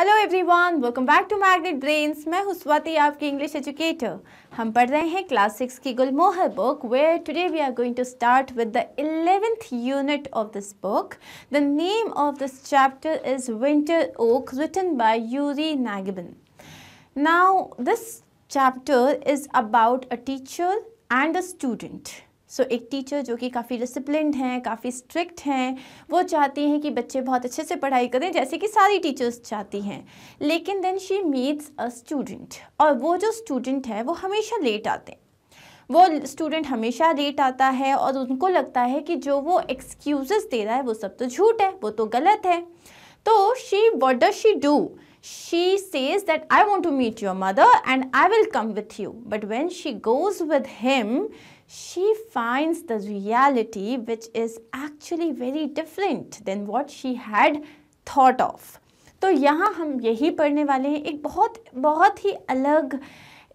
Hello everyone welcome back to magnet brains मैं हूं स्वाति आपकी इंग्लिश एजुकेटर हम पढ़ रहे हैं क्लास सिक्स की Gulmohar book where today we are going to start with the eleventh unit of this book the name of this chapter is winter oak written by Yuri Nagibin now this chapter is about a teacher and a student so so, एक teacher जो कि काफ़ी discipline हैं काफ़ी strict हैं वो चाहती हैं कि बच्चे बहुत अच्छे से पढ़ाई करें जैसे कि सारी टीचर्स चाहती हैं लेकिन then she meets a student और वो जो स्टूडेंट है वो हमेशा लेट आते हैं वो स्टूडेंट हमेशा लेट आता है और उनको लगता है कि जो वो एक्सक्यूज़ दे रहा है वो सब तो झूठ है वो तो गलत है तो she what does she do she says that I want to meet your mother and I will come with you but when she goes with him she finds the reality which is actually very different than what she had thought of. So, यहाँ हम यही पढ़ने वाले हैं एक बहुत बहुत ही अलग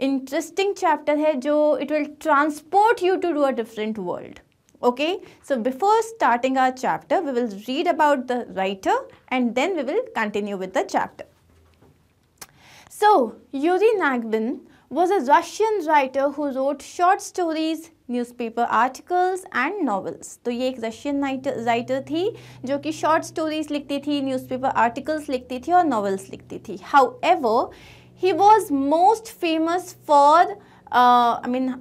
इंटरेस्टिंग चैप्टर है जो it will transport you to okay so before starting our chapter we will read about the writer and then we will continue with the chapter so yuri nagbin was a russian writer who wrote short stories newspaper articles and novels तो ये एक Russian writer थी जो कि short stories लिखती थी newspaper articles लिखती थी और नॉवेल्स लिखती थी however he was most famous for I mean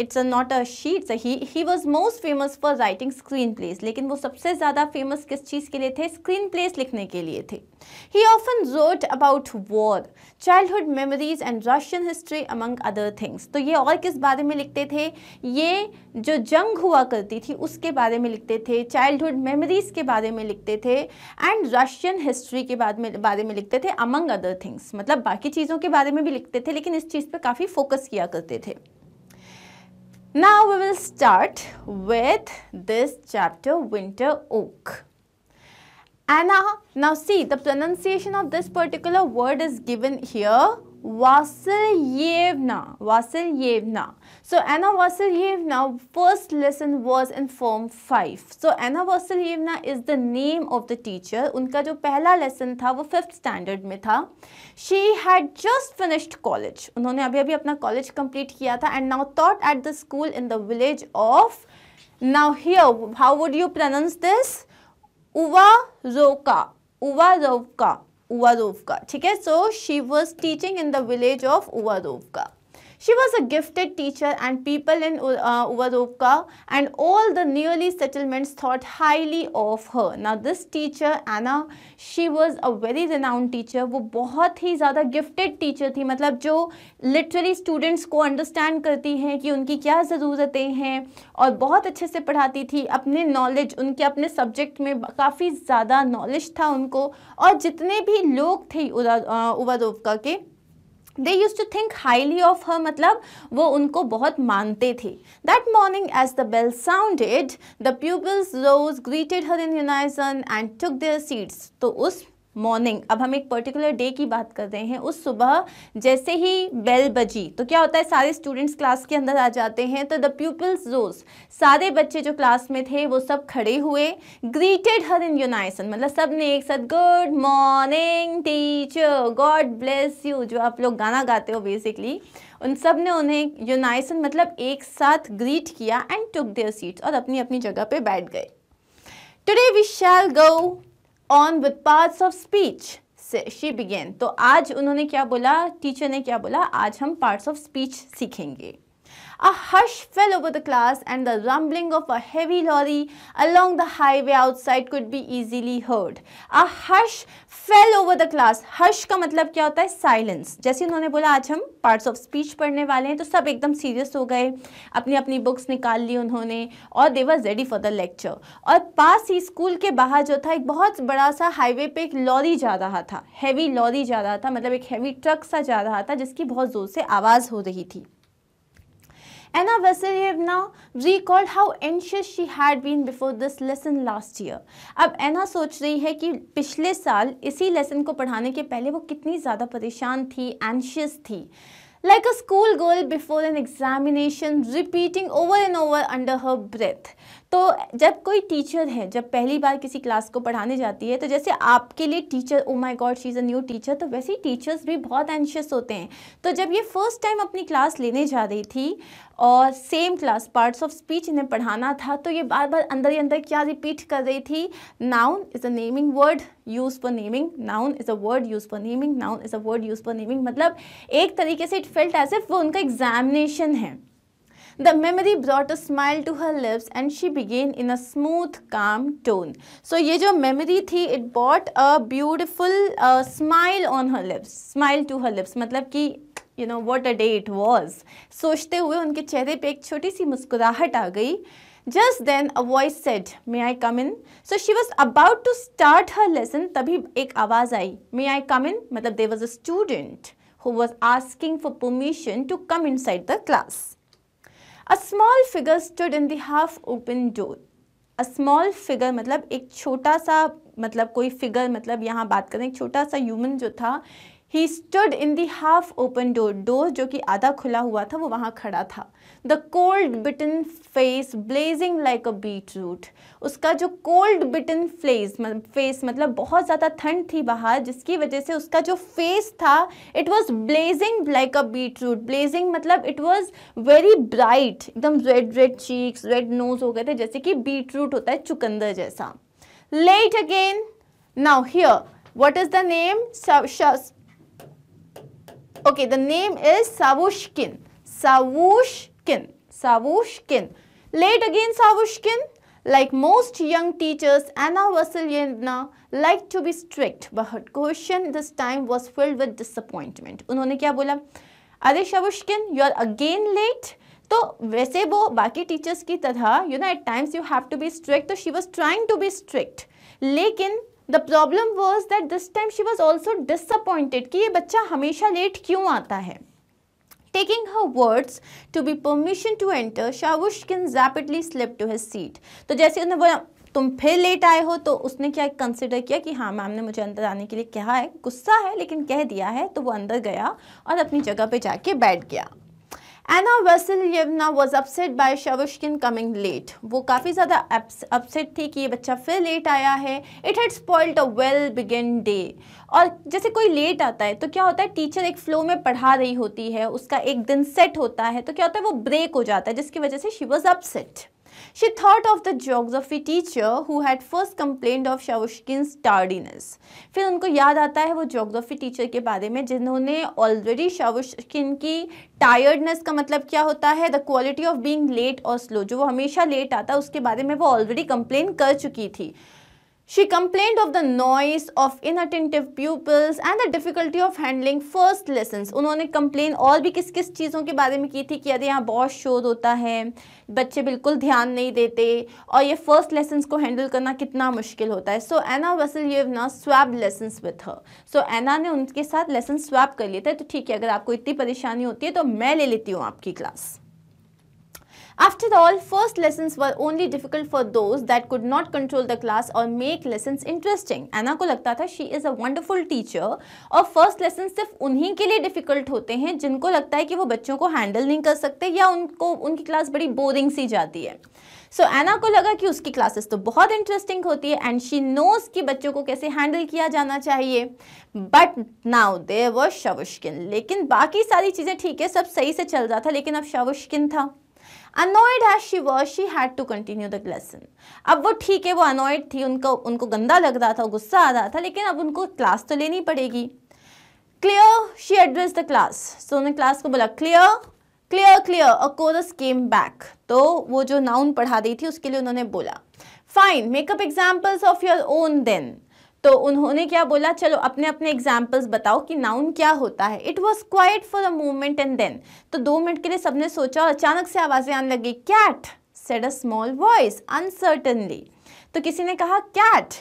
it's not a sheets he he was most famous for writing screenplays लेकिन वो सबसे ज़्यादा फेमस किस चीज़ के लिए थे स्क्रीन प्लेस लिखने के लिए थे he often wrote about war childhood memories and Russian history among other things तो ये और किस बारे में लिखते थे ये जो जंग हुआ करती थी उसके बारे में लिखते थे चाइल्डहुड मेमोरीज के बारे में लिखते थे एंड रशियन हिस्ट्री के बारे में बारे में लिखते थे अमंग अदर थिंग्स मतलब बाकी चीज़ों के बारे में भी लिखते थे लेकिन इस चीज़ पर काफ़ी फोकस किया करते थे Now we will start with this chapter winter oak. Anna, now see the pronunciation of this particular word is given here Vasilyevna. Vasilyevna. So Anna Vasilyevna first lesson was in form 5. So Anna Vasilyevna is the name of the teacher. Unka jo pehla lesson tha wo fifth standard में tha. She had just finished college. Unhone abhi abhi apna college complete kiya tha and now taught at the school in the village of Now here, how would you pronounce this? Uva Zoka. Uva Zoka. Uvarovka ठीक है so she was teaching in the village of Uvarovka She was a gifted teacher and people in uh, Uvaruka and all the nearly settlements thought highly of her. Now this teacher Anna, she was a very renowned teacher. वो बहुत ही ज़्यादा gifted teacher थी मतलब जो literally students को understand करती हैं कि उनकी क्या ज़रूरतें हैं और बहुत अच्छे से पढ़ाती थी अपने नॉलेज उनके अपने सब्जेक्ट में काफ़ी ज़्यादा नॉलेज था उनको और जितने भी लोग थे उवारोवका के they used to think highly of her मतलब वो उनको बहुत मानते थे that morning as the bell sounded the pupils rose greeted her in unison and took their seats तो उस मॉर्निंग अब हम एक पर्टिकुलर डे की बात कर रहे हैं उस सुबह जैसे ही बेल बजी तो क्या होता है सारे स्टूडेंट्स क्लास के अंदर आ जाते हैं तो द पीपल्स रोज सारे बच्चे जो क्लास में थे वो सब खड़े हुए ग्रीटेड हर इन यूनाइसन मतलब सब ने एक साथ good morning teacher God bless you जो आप लोग गाना गाते हो बेसिकली उन सब ने उन्हें यूनाइसन मतलब एक साथ ग्रीट किया एंड टुक देयर सीट्स और अपनी अपनी जगह पे बैठ गए today we shall go on with parts of speech से शी बिगेन तो आज उन्होंने क्या बोला टीचर ने क्या बोला आज हम पार्ट्स ऑफ स्पीच सीखेंगे A hush fell over the class and the rumbling of a heavy lorry along the highway outside could be easily heard. A hush fell over the class. Hush का मतलब क्या होता है silence. जैसे उन्होंने बोला आज हम parts of speech पढ़ने वाले हैं तो सब एकदम serious हो गए अपनी अपनी books निकाल ली उन्होंने और they were ready for the lecture. और पास ही school के बाहर जो था एक बहुत बड़ा सा highway पे एक lorry जा रहा था Heavy lorry जा रहा था मतलब एक heavy truck सा जा रहा था जिसकी बहुत ज़ोर से आवाज़ हो रही थी Anna Vasilievna recalled how anxious she had been before this lesson last year. अब एना सोच रही है कि पिछले साल इसी लेसन को पढ़ाने के पहले वो कितनी ज़्यादा परेशान थी एंशियस थी like a schoolgirl before an examination, repeating over and over under her breath. तो जब कोई टीचर है जब पहली बार किसी क्लास को पढ़ाने जाती है तो जैसे आपके लिए teacher oh my God she is a new teacher तो वैसे ही टीचर्स भी बहुत एंशियस होते हैं तो जब ये फर्स्ट टाइम अपनी क्लास लेने जा रही थी और same class parts of speech इन्हें पढ़ाना था तो ये बार बार अंदर ही अंदर क्या रिपीट कर रही थी noun is a naming word used for naming noun is a word used for naming noun is a word used for naming मतलब एक तरीके से इट फेल्ट एज इफ वो उनका एग्जामिनेशन है The memory brought a smile to her lips and she began in a smooth, calm tone. So ये जो memory थी, it brought a beautiful uh, smile on her lips, smile to her lips. मतलब कि know what a day it was. सोचते हुए उनके चेहरे पे एक छोटी सी मुस्कुराहट आ गई Just then a voice said, may I come in? So she was about to start her lesson, तभी एक आवाज़ आई May I come in? मतलब there was a student who was asking for permission to come inside the class. A small figure stood in the half open door a small figure मतलब एक छोटा सा मतलब कोई फिगर मतलब यहाँ बात करें एक छोटा सा ह्यूमन जो था ही stood in the half open door door जो कि आधा खुला हुआ था वो वहाँ खड़ा था the cold bitten face blazing like a beetroot उसका जो कोल्ड बिटन फ्लेज फेस मतलब बहुत ज़्यादा ठंड थी बाहर जिसकी वजह से उसका जो फेस था it was blazing like a beetroot blazing मतलब इट वॉज वेरी ब्राइट एकदम red red cheeks red nose हो गए थे जैसे कि बीट रूट होता है चुकंदर जैसा late again now here what is the name Okay, the name is Savushkin. Savushkin. Savushkin. Late again Savushkin. Like most young teachers, Anna Vasilyevna liked to be strict, but her question this time was filled with disappointment. उन्होंने क्या बोला अरे शवुष्किन you are again late. तो वैसे वो बाकी teachers की तरह you know at times you have to be strict. तो she was trying to be strict. लेकिन the problem was that this time she was also disappointed कि ये बच्चा हमेशा लेट क्यों आता है her words to be permission to enter enter, can rapidly slip to his seat तो जैसे उन्हें बोला तुम फिर लेट आए हो तो उसने क्या कंसिडर किया कि हाँ मैम ने मुझे अंदर आने के लिए कहा है गुस्सा है लेकिन कह दिया है तो वो अंदर गया और अपनी जगह पर जाके बैठ गया एना यवना was upset by Shavushkin coming late वो काफ़ी ज़्यादा अपसेट थी कि ये बच्चा फिर लेट आया है it had spoiled a well begin day और जैसे कोई लेट आता है तो क्या होता है टीचर एक फ्लो में पढ़ा रही होती है उसका एक दिन सेट होता है तो क्या होता है वो ब्रेक हो जाता है जिसकी वजह से she was upset She thought of the jokes of a teacher who had first complained of Shavushkin's tardiness. फिर उनको याद आता है वो jokes of a teacher के बारे में जिन्होंने already Shavushkin की tiredness का मतलब क्या होता है the quality of being late or slow जो वो हमेशा late आता है उसके बारे में वो already complain कर चुकी थी She complained of the noise of inattentive pupils and the difficulty of handling first lessons. उन्होंने complain और भी किस किस चीज़ों के बारे में की थी कि यदि यहाँ बहुत शोर होता है बच्चे बिल्कुल ध्यान नहीं देते और ये फर्स्ट लेसन्स को हैंडल करना कितना मुश्किल होता है so Anna Vasilyevna swapped lessons with her so Anna ने उनके साथ लेसन स्वैप कर लिए थे तो ठीक है अगर आपको इतनी परेशानी होती है तो मैं ले लेती हूँ आपकी class After all, first lessons were only difficult for those that could not control the class or make lessons interesting. Anna को लगता था she is a wonderful teacher और first lessons सिर्फ उन्हीं के लिए difficult होते हैं जिनको लगता है कि वो बच्चों को handle नहीं कर सकते या उनको उनकी class बड़ी boring सी जाती है सो so, एना को लगा कि उसकी क्लासेस तो बहुत इंटरेस्टिंग होती है एंड शी नोज कि बच्चों को कैसे हैंडल किया जाना चाहिए but now there was Shavushkin लेकिन बाकी सारी चीज़ें ठीक है सब सही से चल रहा था लेकिन अब शवुश्किन था annoyed as she was she had to continue the lesson अब वो ठीक है वो अनॉयड थी उनको उनको गंदा लग रहा था गुस्सा आ रहा था लेकिन अब उनको क्लास तो लेनी पड़ेगी clear she address the class so उन्होंने क्लास को बोला clear clear clear a chorus came back तो वो जो नाउन पढ़ा रही थी उसके लिए उन्होंने बोला fine make up examples of your own then तो उन्होंने क्या बोला चलो अपने अपने एग्जाम्पल्स बताओ कि नाउन क्या होता है it was quiet for a moment and then तो दो मिनट के लिए सबने सोचा और अचानक से आवाज़ें आने लगी cat said a small voice uncertainly तो किसी ने कहा cat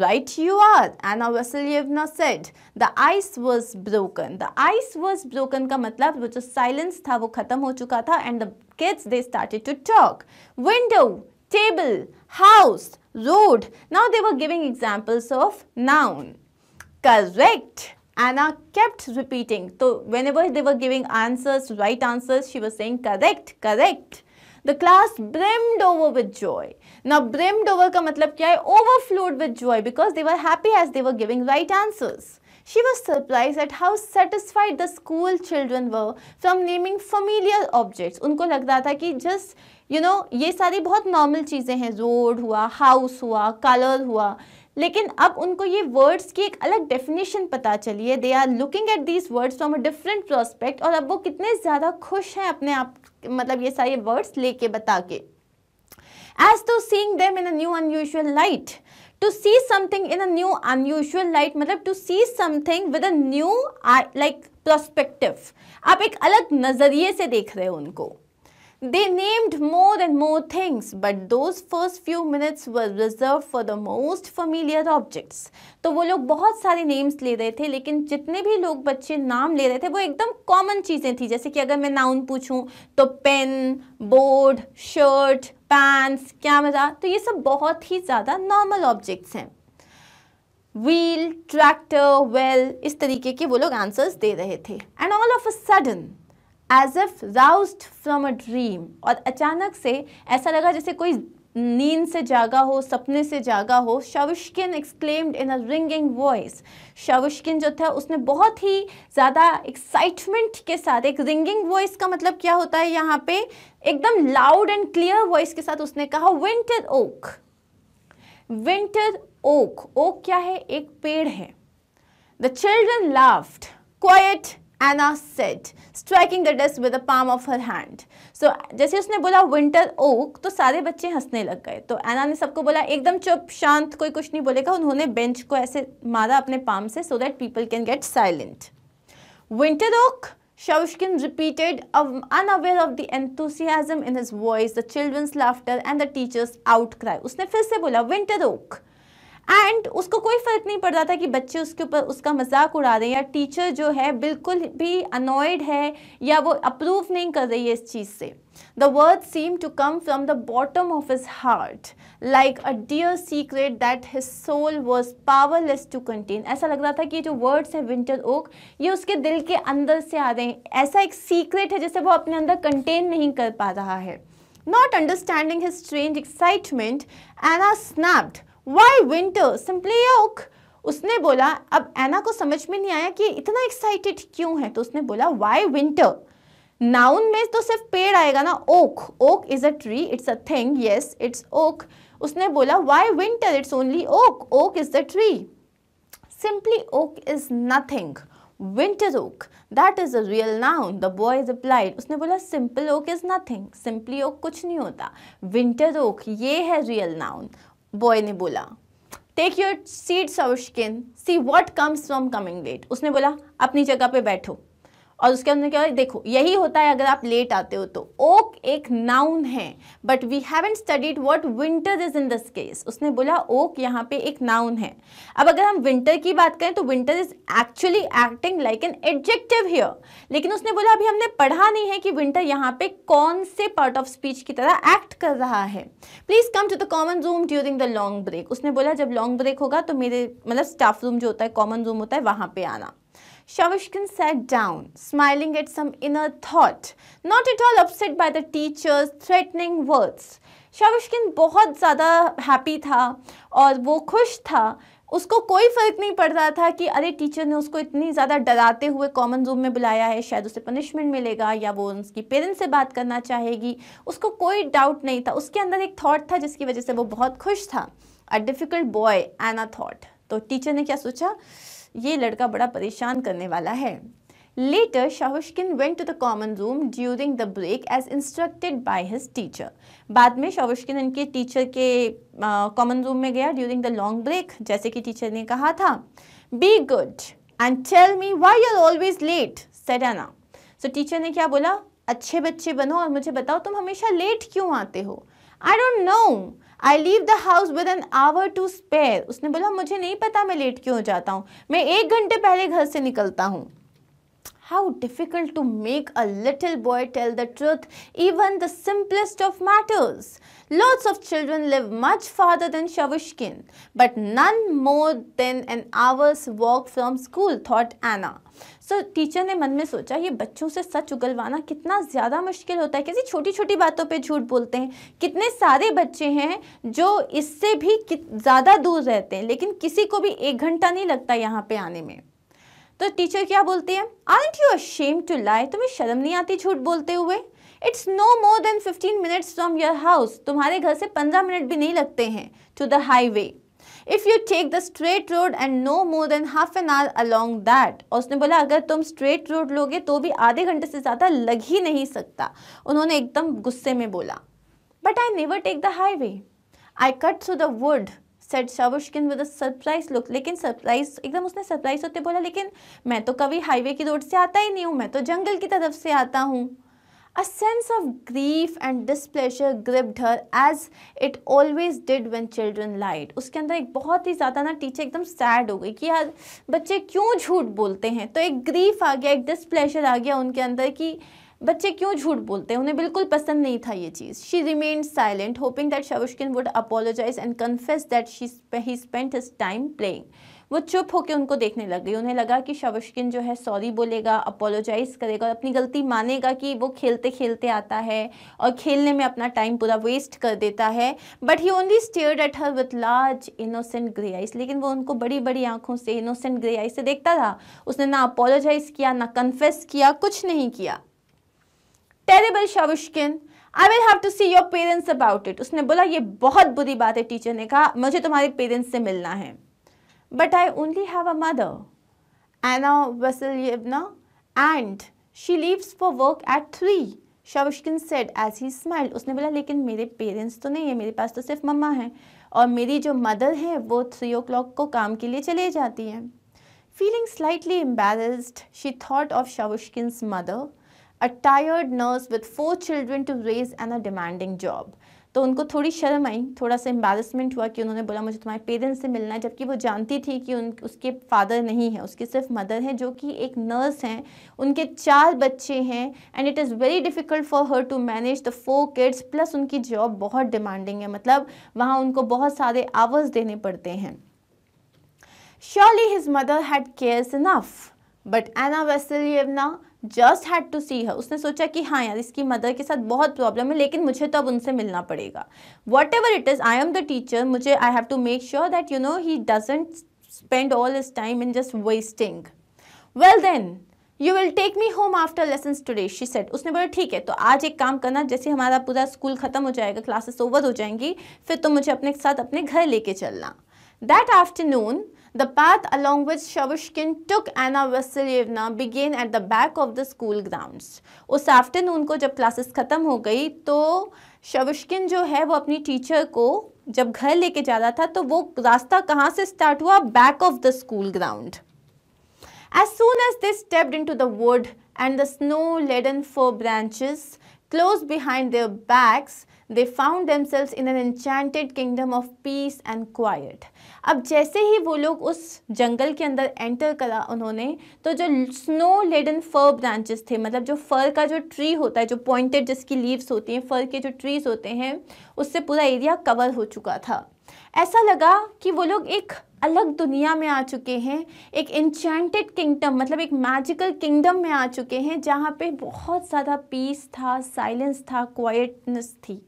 right you are Anna Vasilyevna said the ice was broken the ice was broken का मतलब वो जो साइलेंस था वो ख़त्म हो चुका था and the kids they started to talk window table house road. Now they were giving examples of noun. Correct. Anna kept repeating. So whenever they were giving answers, right answers, she was saying correct, correct. The class brimmed over with joy. Now brimmed over ka matlab kya hai? Overflowed with joy because they were happy as they were giving right answers. She was surprised at how satisfied the school children were from naming familiar objects. Unko lag tha ki just you know ये सारी बहुत normal चीज़ें हैं road हुआ house हुआ colour हुआ लेकिन अब उनको ये वर्ड्स की एक अलग डेफिनेशन पता चली है they are looking at these words from a different prospect और अब वो कितने ज़्यादा खुश हैं अपने आप मतलब ये सारे वर्ड्स लेके बता के as to seeing them in a new unusual light to see something in a new unusual light मतलब to see something with a new like prospective आप एक अलग नज़रिए से देख रहे हो उनको They named more and more things, but those first few minutes were reserved for the most familiar objects. तो वो लोग बहुत सारे names ले रहे थे लेकिन जितने भी लोग बच्चे नाम ले रहे थे वो एकदम common चीज़ें थी जैसे कि अगर मैं noun पूछूं तो pen, board, shirt, pants, camera तो ये सब बहुत ही ज़्यादा normal objects हैं wheel, tractor, well इस तरीके के वो लोग answers दे रहे थे and all of a sudden as if roused from a dream और अचानक से ऐसा लगा जैसे कोई नींद से जागा हो सपने से जागा हो Shavushkin exclaimed in a ringing voice Shavushkin जो था उसने बहुत ही ज़्यादा एक्साइटमेंट के साथ एक रिंगिंग वॉइस का मतलब क्या होता है यहाँ पे एकदम लाउड एंड क्लियर वॉइस के साथ उसने कहा winter oak winter oak oak क्या है एक पेड़ है the children laughed quiet Anna said, striking the desk with the palm of her hand. So जैसे उसने बोला winter oak, तो सारे बच्चे हंसने लग गए तो Anna ने सबको बोला एकदम चुप शांत कोई कुछ नहीं बोलेगा उन्होंने बेंच को ऐसे मारा अपने पाम से so that people can get silent. Winter oak, Shavushkin repeated, unaware of the enthusiasm in his voice, the children's laughter and the teacher's outcry. उसने फिर से बोला winter oak. एंड उसको कोई फ़र्क नहीं पड़ रहा था कि बच्चे उसके ऊपर उसका मजाक उड़ा रहे हैं या टीचर जो है बिल्कुल भी अनॉयड है या वो अप्रूव नहीं कर रही है इस चीज़ से the word seem to come from the bottom of his heart like a dear secret that his soul was powerless to contain ऐसा लग रहा था कि जो वर्ड्स हैं विंटर ओक ये उसके दिल के अंदर से आ रहे हैं ऐसा एक सीक्रेट है जिसे वो अपने अंदर कंटेन नहीं कर पा रहा है not understanding his strange excitement and आ snapped why winter simply oak उसने बोला अब एना को समझ में नहीं आया कि इतना एक्साइटेड क्यों है तो उसने बोला वाई विंटर नाउन में तो सिर्फ पेड़ आएगा ना oak oak is a tree it's a thing yes it's oak उसने बोला why winter it's only oak oak is the tree simply oak is nothing winter oak that is a real noun the boy is applied उसने बोला simple oak is nothing simply oak कुछ नहीं होता winter okay ये है real noun boy ने बोला take your seats Shavushkin see what comes from coming late उसने बोला अपनी जगह पे बैठो और उसके अंदर क्या देखो यही होता है अगर आप लेट आते हो तो ओक एक नाउन है but we haven't studied what winter is in this case उसने बोला ओक यहाँ पे एक नाउन है अब अगर हम विंटर की बात करें तो winter is actually acting like an adjective here लेकिन उसने बोला अभी हमने पढ़ा नहीं है कि विंटर यहाँ पे कौन से पार्ट ऑफ स्पीच की तरह एक्ट कर रहा है please come to the common room during the long break उसने बोला जब लॉन्ग ब्रेक होगा तो मेरे मतलब स्टाफ रूम जो होता है कॉमन रूम होता है वहाँ पर आना Shavishkin sat down, smiling at some inner thought, not at all upset by the teacher's threatening words. Shavishkin बहुत ज़्यादा happy था और वो खुश था उसको कोई फ़र्क नहीं पड़ रहा था कि अरे टीचर ने उसको इतनी ज़्यादा डराते हुए कॉमन रूम में बुलाया है शायद उसे पनिशमेंट मिलेगा या वो उसकी पेरेंट्स से बात करना चाहेगी उसको कोई डाउट नहीं था उसके अंदर एक थाट था जिसकी वजह से वो बहुत खुश था a difficult boy Anna thought तो टीचर ने क्या सोचा ये लड़का बड़ा परेशान करने वाला है later Shavushkin went to the common room during the break as instructed by his teacher बाद में शाहुशकिन इनके टीचर के कॉमन uh, रूम में गया ड्यूरिंग द लॉन्ग ब्रेक जैसे कि टीचर ने कहा था be good and tell me why are always late said Anna so teacher ने क्या बोला अच्छे बच्चे बनो और मुझे बताओ तुम हमेशा लेट क्यों आते हो I don't know I leave the house with an hour to spare उसने बोला मुझे नहीं पता मैं लेट क्यों हो जाता हूँ मैं एक घंटे पहले घर से निकलता हूँ How difficult to make a little boy tell the truth, even the simplest of matters. Lots of children live much farther than Shavushkin, but none more than an hour's walk from school, thought Anna. So so, teacher ने मन में सोचा ये बच्चों से सच उगलवाना कितना ज़्यादा मुश्किल होता है कैसी छोटी छोटी बातों पे झूठ बोलते हैं कितने सारे बच्चे हैं जो इससे भी ज़्यादा दूर रहते हैं लेकिन किसी को भी एक घंटा नहीं लगता यहाँ पे आने में तो टीचर क्या बोलते हैं aren't you ashamed to lie तुम्हें शर्म नहीं आती झूठ बोलते हुए it's no more than fifteen minutes from your house तुम्हारे घर से पंद्रह मिनट भी नहीं लगते हैं to the highway if you take the straight road and no more than half an hour along that और उसने बोला अगर तुम स्ट्रेट रोड लोगे तो भी आधे घंटे से ज़्यादा लग ही नहीं सकता उन्होंने एकदम गुस्से में बोला but I never take the highway I cut through the wood said Shavushkin with a surprise look लेकिन सरप्राइज एकदम उसने सरप्राइज होते बोला लेकिन मैं तो कभी हाईवे की रोड से आता ही नहीं हूँ मैं तो जंगल की तरफ से आता हूँ a sense of grief and displeasure gripped her as it always did when children lied उसके अंदर एक बहुत ही ज़्यादा ना टीचर एकदम सैड हो गई कि यार बच्चे क्यों झूठ बोलते हैं तो एक ग्रीफ आ गया एक डिसप्लेशर आ गया उनके अंदर कि बच्चे क्यों झूठ बोलते हैं उन्हें बिल्कुल पसंद नहीं था ये चीज़ she remain silent hoping that Shavushkin would apologise and confess that she he spent his time playing वो चुप होकर उनको देखने लग गई उन्हें लगा कि शवशकिन जो है सॉरी बोलेगा अपोलोजाइज़ करेगा और अपनी गलती मानेगा कि वो खेलते खेलते आता है और खेलने में अपना टाइम पूरा वेस्ट कर देता है but he only stared at her with large innocent grey eyes लेकिन वो उनको बड़ी बड़ी आंखों से इनोसेंट ग्रे आइस से देखता था उसने ना अपोलोजाइज़ किया ना कन्फेस किया कुछ नहीं किया terrible Shavushkin I will have to see your parents about it उसने बोला ये बहुत बुरी बात है टीचर ने कहा मुझे तुम्हारे पेरेंट्स से मिलना है but I only have a mother Anna Vasilyevna and she leaves for work at three Shavushkin said as he smiled उसने बोला लेकिन मेरे पेरेंट्स तो नहीं है मेरे पास तो सिर्फ मम्मा हैं और मेरी जो मदर है वो थ्री ओ क्लॉक को काम के लिए चले जाती हैं feeling slightly embarrassed she thought of Shavushkin's mother a tired nurse with four children to raise and a demanding job. तो उनको थोड़ी शर्म आई थोड़ा सा एम्बेसमेंट हुआ कि उन्होंने बोला मुझे तुम्हारे पेरेंट्स से मिलना है जबकि वो जानती थी कि उन उसके फादर नहीं है उसकी सिर्फ मदर है जो कि एक नर्स हैं उनके चार बच्चे हैं and it is very difficult for her to manage the four kids plus उनकी जॉब बहुत डिमांडिंग है मतलब वहाँ उनको बहुत सारे आवर्स देने पड़ते हैं surely his mother had cares enough but Anna Vasilyevna just had to see her उसने सोचा कि हाँ यार इसकी मदर के साथ बहुत प्रॉब्लम है लेकिन मुझे तो अब उनसे मिलना पड़ेगा whatever it is I am the teacher मुझे I have to make sure that you know he doesn't spend all his time in just wasting well then you will take me home after lesson today she said उसने बोला ठीक है तो आज एक काम करना जैसे हमारा पूरा स्कूल ख़त्म हो जाएगा क्लासेस ओवर हो जाएंगी फिर तुम तो मुझे अपने साथ अपने घर लेके चलना that afternoon The path along which Shavushkin took Anna Vasilyevna began at the back of the school grounds. उस आफ्टरनून को जब क्लासेस ख़त्म हो गई तो शवुशकिन जो है वो अपनी टीचर को जब घर लेके जा रहा था तो वो रास्ता कहाँ से स्टार्ट हुआ back of the school ground as soon as they stepped into the wood and the snow laden fir branches Close behind their backs, they found themselves in an enchanted kingdom of peace and quiet. अब जैसे ही वो लोग उस जंगल के अंदर enter करा उन्होंने तो जो स्नो लेडन फर ब्रांचेस थे मतलब जो फर का जो ट्री होता है जो पॉइंटेड जिसकी लीव्स होती हैं फर के जो ट्रीज होते हैं उससे पूरा एरिया कवर हो चुका था ऐसा लगा कि वो लोग एक अलग दुनिया में आ चुके हैं एक इंचेंटेड किंगडम मतलब एक मैजिकल किंगडम में आ चुके हैं जहाँ पे बहुत ज़्यादा पीस था साइलेंस था क्वाइटनेस थी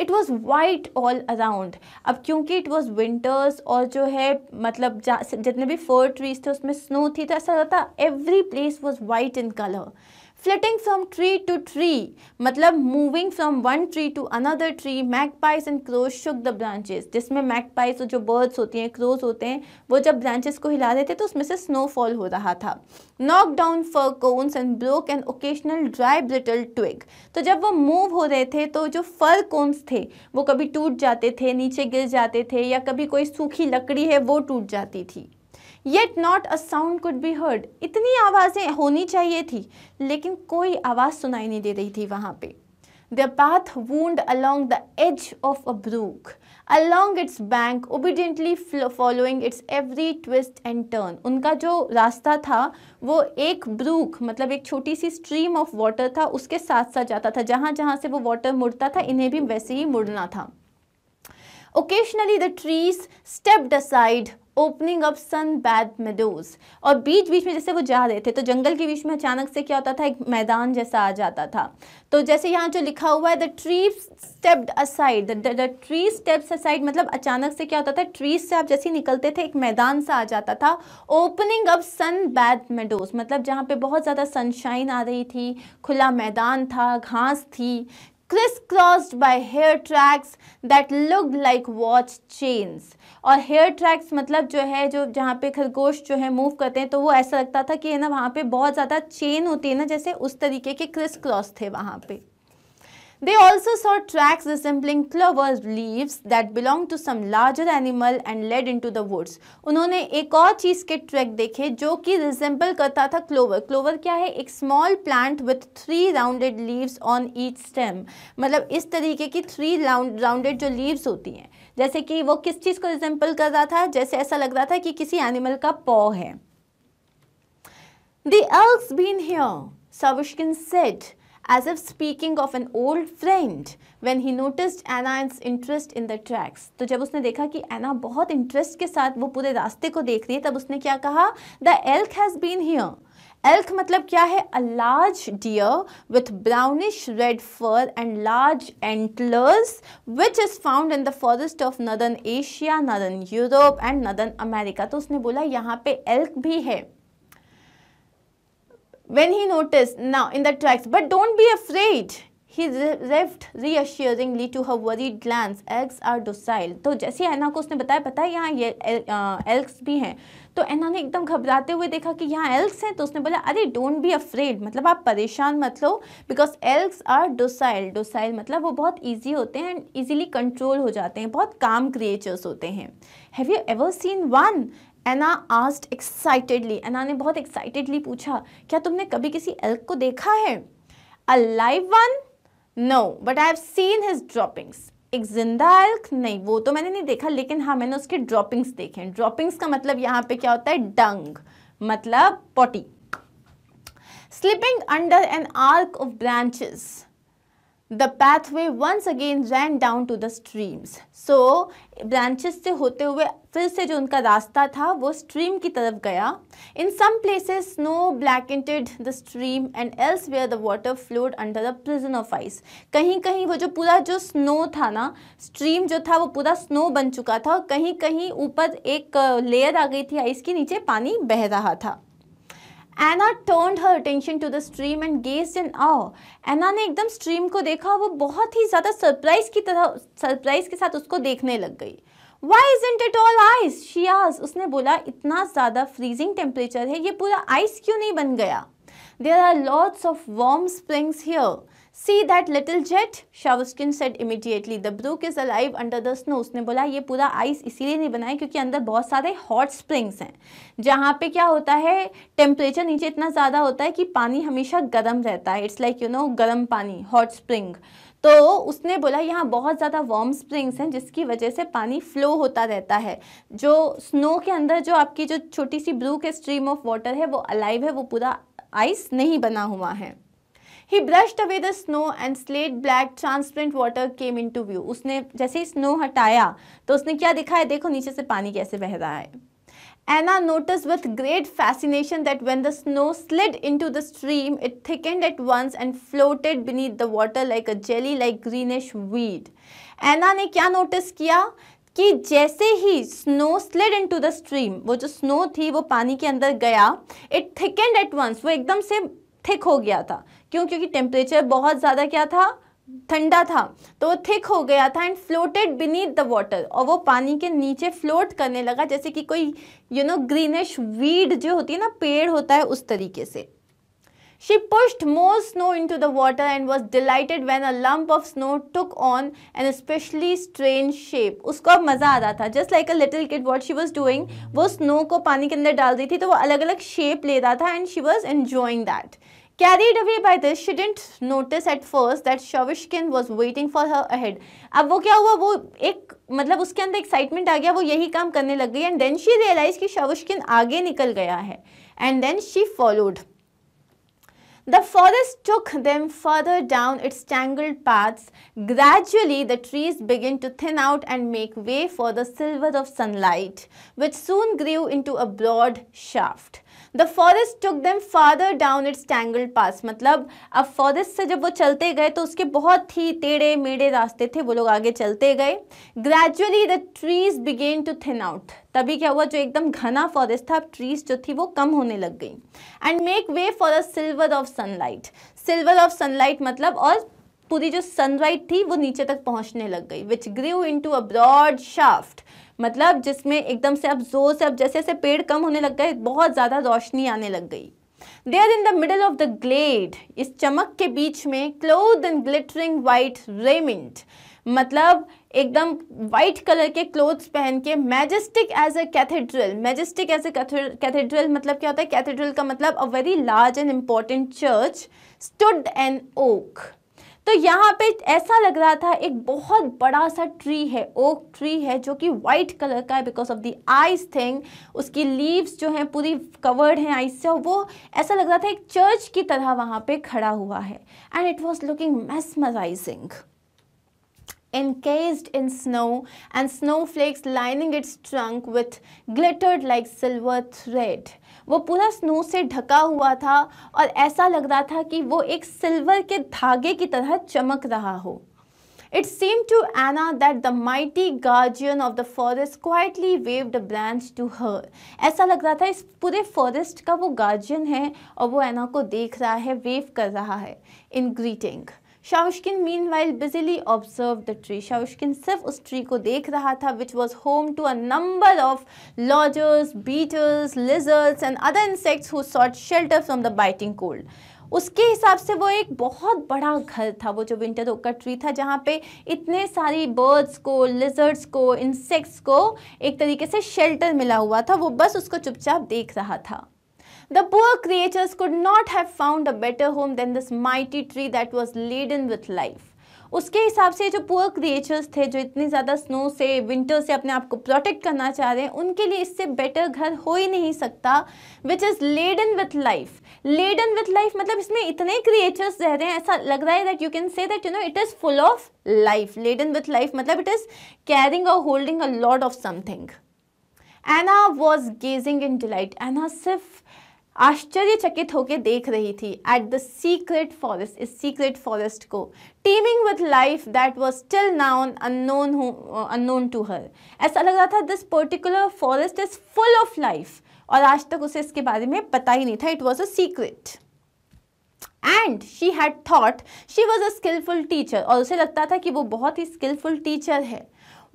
it was white all around अब क्योंकि इट वॉज विंटर्स और जो है मतलब जितने भी फोर ट्रीज थे उसमें स्नो थी तो ऐसा लगता every place was white in colour flitting from tree to tree मतलब moving from one tree to another tree magpies and crows shook the branches जिसमें मैकपाइज जो बर्ड्स होती हैं क्रोज होते हैं वो जब ब्रांचेस को हिला रहे थे तो उसमें से स्नोफॉल हो रहा था knock down fir cones and broke and occasional dry brittle twig तो जब वो मूव हो रहे थे तो जो फर कोन्स थे वो कभी टूट जाते थे नीचे गिर जाते थे या कभी कोई सूखी लकड़ी है वो टूट जाती थी yet not a sound could be heard इतनी आवाज़ें होनी चाहिए थी लेकिन कोई आवाज़ सुनाई नहीं दे रही थी वहाँ पे the path wound along the edge of a brook along its bank obediently following its every twist and turn उनका जो रास्ता था वो एक ब्रूक मतलब एक छोटी सी स्ट्रीम ऑफ वाटर था उसके साथ साथ जाता था जहाँ जहाँ से वो वाटर मुड़ता था इन्हें भी वैसे ही मुड़ना था occasionally the trees step aside opening of sunbathed meadows और बीच बीच में जैसे वो जा रहे थे तो जंगल के बीच में अचानक से क्या होता था एक मैदान जैसा आ जाता था तो जैसे यहाँ जो लिखा हुआ है the tree stepped aside the tree steps aside मतलब अचानक से क्या होता था ट्रीज से आप जैसे निकलते थे एक मैदान सा आ जाता था opening of sunbathed meadows मतलब जहाँ पे बहुत ज़्यादा सनशाइन आ रही थी खुला मैदान था घास थी crisscrossed by hare tracks that look like watch chains और हेयर ट्रैक्स मतलब जो है जो जहाँ पे खरगोश जो है मूव करते हैं तो वो ऐसा लगता था कि है ना वहाँ पे बहुत ज़्यादा चेन होती है ना जैसे उस तरीके के क्रिस क्रॉस थे वहाँ पे They also saw tracks resembling clover leaves that belonged to some larger animal and led into the woods. उन्होंने एक और चीज़ के ट्रैक देखे जो कि रिजेंबल करता था क्लोवर क्लोवर क्या है एक small plant with three rounded leaves on each stem मतलब इस तरीके की थ्री राउंडेड जो लीव्स होती हैं जैसे कि वो किस चीज़ को रिजेंबल कर रहा था जैसे ऐसा लग रहा था कि किसी एनिमल का पॉ है The elk's been here, Savushkin said. as if speaking of an old friend when he noticed Anna's interest in the tracks. तो जब उसने देखा कि एना बहुत इंटरेस्ट के साथ वो पूरे रास्ते को देख रही है तब उसने क्या कहा the elk has been here elk मतलब क्या है a large deer with brownish red fur and large antlers which is found in the forest of northern Asia northern Europe and northern America तो उसने बोला यहाँ पे एल्क भी है when he noticed now in the tracks, but don't be afraid. He left reassuringly to her worried glance. Elks are docile. तो जैसे एना को उसने बताया पता है यहाँ ये एल्क्स भी हैं तो एना ने एकदम घबराते हुए देखा कि यहाँ एल्क्स हैं तो उसने बोला अरे डोंट बी अफ्रेड मतलब आप परेशान मत लो because elks are docile docile मतलब वो बहुत ईजी होते हैं एंड ईजिली कंट्रोल हो जाते हैं बहुत काम क्रिएचर्स होते हैं have you ever seen one Anna asked excitedly Anna ने बहुत एक्साइटेडली पूछा क्या तुमने कभी किसी एल्क को देखा है a live one no but I have seen his droppings एक जिंदा एल्क नहीं वो तो मैंने नहीं देखा लेकिन हाँ मैंने उसके ड्रॉपिंग्स देखे हैं ड्रॉपिंग्स का मतलब यहाँ पे क्या होता है डंग मतलब potty slipping under an arch of branches the pathway once again ran down to the streams so branches से होते हुए फिर से जो उनका रास्ता था वो स्ट्रीम की तरफ गया in some places snow blanketed the stream and elsewhere the flowed flowed under the prison of ice कहीं कहीं वो जो पूरा जो स्नो था ना स्ट्रीम जो था वो पूरा स्नो बन चुका था और कहीं कहीं ऊपर एक लेयर आ गई थी आइस के नीचे पानी बह रहा था Anna turn her attention to the stream and gaze in awe Anna ने एकदम स्ट्रीम को देखा वो बहुत ही ज़्यादा सरप्राइज की तरह सरप्राइज के साथ उसको देखने लग गई why isn't it all ice शियाज उसने बोला इतना ज़्यादा फ्रीजिंग टेम्परेचर है ये पूरा आइस क्यों नहीं बन गया there are lots of warm springs here see that little jet Shavushkin said immediately the brook is alive under the snow उसने बोला ये पूरा आइस इसीलिए नहीं बनाया क्योंकि अंदर बहुत सारे हॉट स्प्रिंग्स हैं जहाँ पे क्या होता है टेम्परेचर नीचे इतना ज़्यादा होता है कि पानी हमेशा गर्म रहता है इट्स लाइक यू नो गर्म पानी हॉट स्प्रिंग तो उसने बोला यहाँ बहुत ज़्यादा वार्म स्प्रिंग्स हैं जिसकी वजह से पानी फ्लो होता रहता है जो स्नो के अंदर जो आपकी जो छोटी सी ब्लू के स्ट्रीम ऑफ वाटर है वो अलाइव है वो पूरा आइस नहीं बना हुआ है he brushed away the snow and slate black transparent water came into view उसने जैसे ही स्नो हटाया तो उसने क्या दिखा है देखो नीचे से पानी कैसे बह रहा है Anna noticed with great fascination that when the snow slid into the stream, it thickened at once and floated beneath the water like a jelly-like greenish weed. Anna ने क्या नोटिस किया कि जैसे ही snow slid into the stream वो जो snow थी वो पानी के अंदर गया इट थिकेंड एट वंस वो एकदम से थिक हो गया था क्यों क्योंकि टेम्परेचर बहुत ज़्यादा क्या था ठंडा था तो वो थिक हो गया था and floated beneath the water और वो पानी के नीचे फ्लोट करने लगा जैसे कि कोई यू नो ग्रीनिश वीड जो होती है ना पेड़ होता है उस तरीके से she She more snow into the water and was delighted when a lump of snow took on an especially strange shape उसको अब मज़ा आ रहा था just like a little kid what she was doing वो snow को पानी के अंदर डाल रही थी तो वो अलग अलग शेप ले रहा था and she was enjoying that Carried away by this, she didn't notice at first that Shavishkin was waiting for her ahead. अब वो क्या हुआ वो एक मतलब उसके अंदर एक्साइटमेंट आ गया वो यही काम करने लग गई एंड देन शी रियलाइज कि Shavushkin The forest took them further down its tangled paths. Gradually, the trees began to thin out and make way for the silver of sunlight, which soon grew into a broad shaft. The forest took them farther down its tangled pass मतलब अब forest से जब वो चलते गए तो उसके बहुत ही टेढ़े मेढ़े रास्ते थे वो लोग आगे चलते गए gradually the trees began to thin out तभी क्या हुआ जो एकदम घना फॉरेस्ट था अब ट्रीज जो थी वो कम होने लग गई and make way for a silver of sunlight silver of sunlight मतलब और पूरी जो सनराइट थी वो नीचे तक पहुंचने लग गई which grew into a broad shaft मतलब जिसमें एकदम से अब जोर से अब जैसे जैसे पेड़ कम होने लग गए बहुत ज़्यादा रोशनी आने लग गई there are in the middle of the glade इस चमक के बीच में cloth in glittering white raiment मतलब एकदम वाइट कलर के क्लोथ्स पहन के majestic as a cathedral majestic as a cathedral मतलब क्या होता है कैथेड्रल का मतलब a very large and important church stood an oak तो यहाँ पे ऐसा लग रहा था एक बहुत बड़ा सा ट्री है ओक ट्री है जो कि वाइट कलर का है because of the ice thing उसकी लीव्स जो हैं पूरी कवर्ड हैं आइस से और वो ऐसा लग रहा था एक चर्च की तरह वहाँ पे खड़ा हुआ है and it was looking mesmerising encased in snow and snowflakes lining its trunk with glittered like silver thread वो पूरा स्नो से ढका हुआ था और ऐसा लग रहा था कि वो एक सिल्वर के धागे की तरह चमक रहा हो it seem to Anna that the mighty guardian of the forest quietly waved branch to her ऐसा लग रहा था इस पूरे फॉरेस्ट का वो गार्जियन है और वो एना को देख रहा है वेव कर रहा है in greeting Shavushkin meanwhile busily observe the tree Shavushkin सिर्फ उस ट्री को देख रहा था which was home to a number of lodgers beetles lizards and other insects who sought shelter from the biting cold उसके हिसाब से वो एक बहुत बड़ा घर था वो जो विंटर ओक का ट्री था जहाँ पे इतने सारी बर्ड्स को लिजर्ड्स को इंसेक्ट्स को एक तरीके से शेल्टर मिला हुआ था वो बस उसको चुपचाप देख रहा था The poor creatures could not have found a better home than this mighty tree that was laden with life. उसके हिसाब से जो पुअर क्रिएचर्स थे जो इतनी ज़्यादा स्नो से विंटर से अपने आप को प्रोटेक्ट करना चाह रहे हैं उनके लिए इससे बेटर घर हो ही नहीं सकता which is laden with life laden with life मतलब इसमें इतने क्रिएचर्स रह रहे हैं ऐसा लग रहा है that you can say that you know it is full of life laden with life मतलब इट इज़ कैरिंग और holding a load of something Anna was gazing in delight Anna सिर्फ आश्चर्यचकित होकर देख रही थी एट द सीक्रेट फॉरेस्ट इस secret forest को teeming with life that was still known unknown unknown to her ऐसा लग रहा था this particular forest is full of life और आज तक उसे इसके बारे में पता ही नहीं था it was a secret and she had thought she was a skilful teacher और उसे लगता था कि वो बहुत ही स्किलफुल टीचर है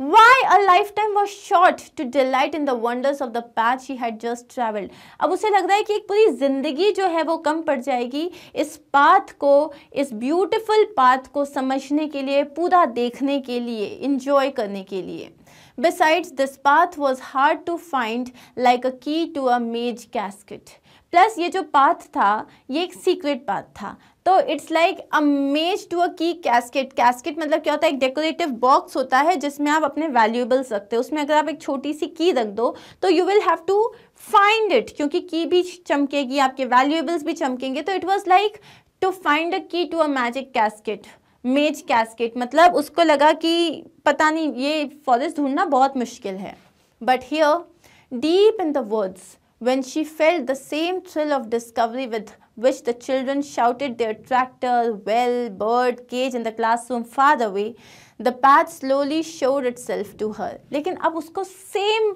why a lifetime was short to delight in the wonders of the path he had just travelled अब उसे लग रहा है कि एक पूरी जिंदगी जो है वो कम पड़ जाएगी इस पाथ को इस ब्यूटिफुल पाथ को समझने के लिए पूरा देखने के लिए इंजॉय करने के लिए besides this path was hard to find like a key to अ मेज कैस्किट प्लस ये जो पाथ था ये एक सीक्रेट पाथ था तो इट्स लाइक अ मेज टू अ की कैस्केट कैस्केट मतलब क्या होता है एक डेकोरेटिव बॉक्स होता है जिसमें आप अपने वैल्यूएबल्स रखते हो उसमें अगर आप एक छोटी सी की रख दो तो you will have to find it क्योंकि की भी चमकेगी आपके वैल्यूएबल्स भी चमकेंगे तो it was like to find a key to a magic casket maze casket मतलब उसको लगा कि पता नहीं ये फॉरेस्ट ढूंढना बहुत मुश्किल है but here deep in the woods when she felt the same thrill of discovery with which the children shouted their tractor, well, bird, cage in the classroom far away, the path slowly showed itself to her. लेकिन अब उसको same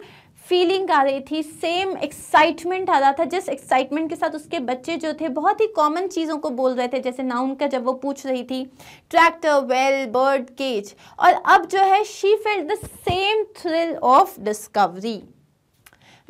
feeling आ रही थी same excitement आ रहा था जिस excitement के साथ उसके बच्चे जो थे बहुत ही कॉमन चीज़ों को बोल रहे थे जैसे नाउन का जब वो पूछ रही थी ट्रैक्टर वेल बर्ड केज और अब जो है she felt the same thrill of discovery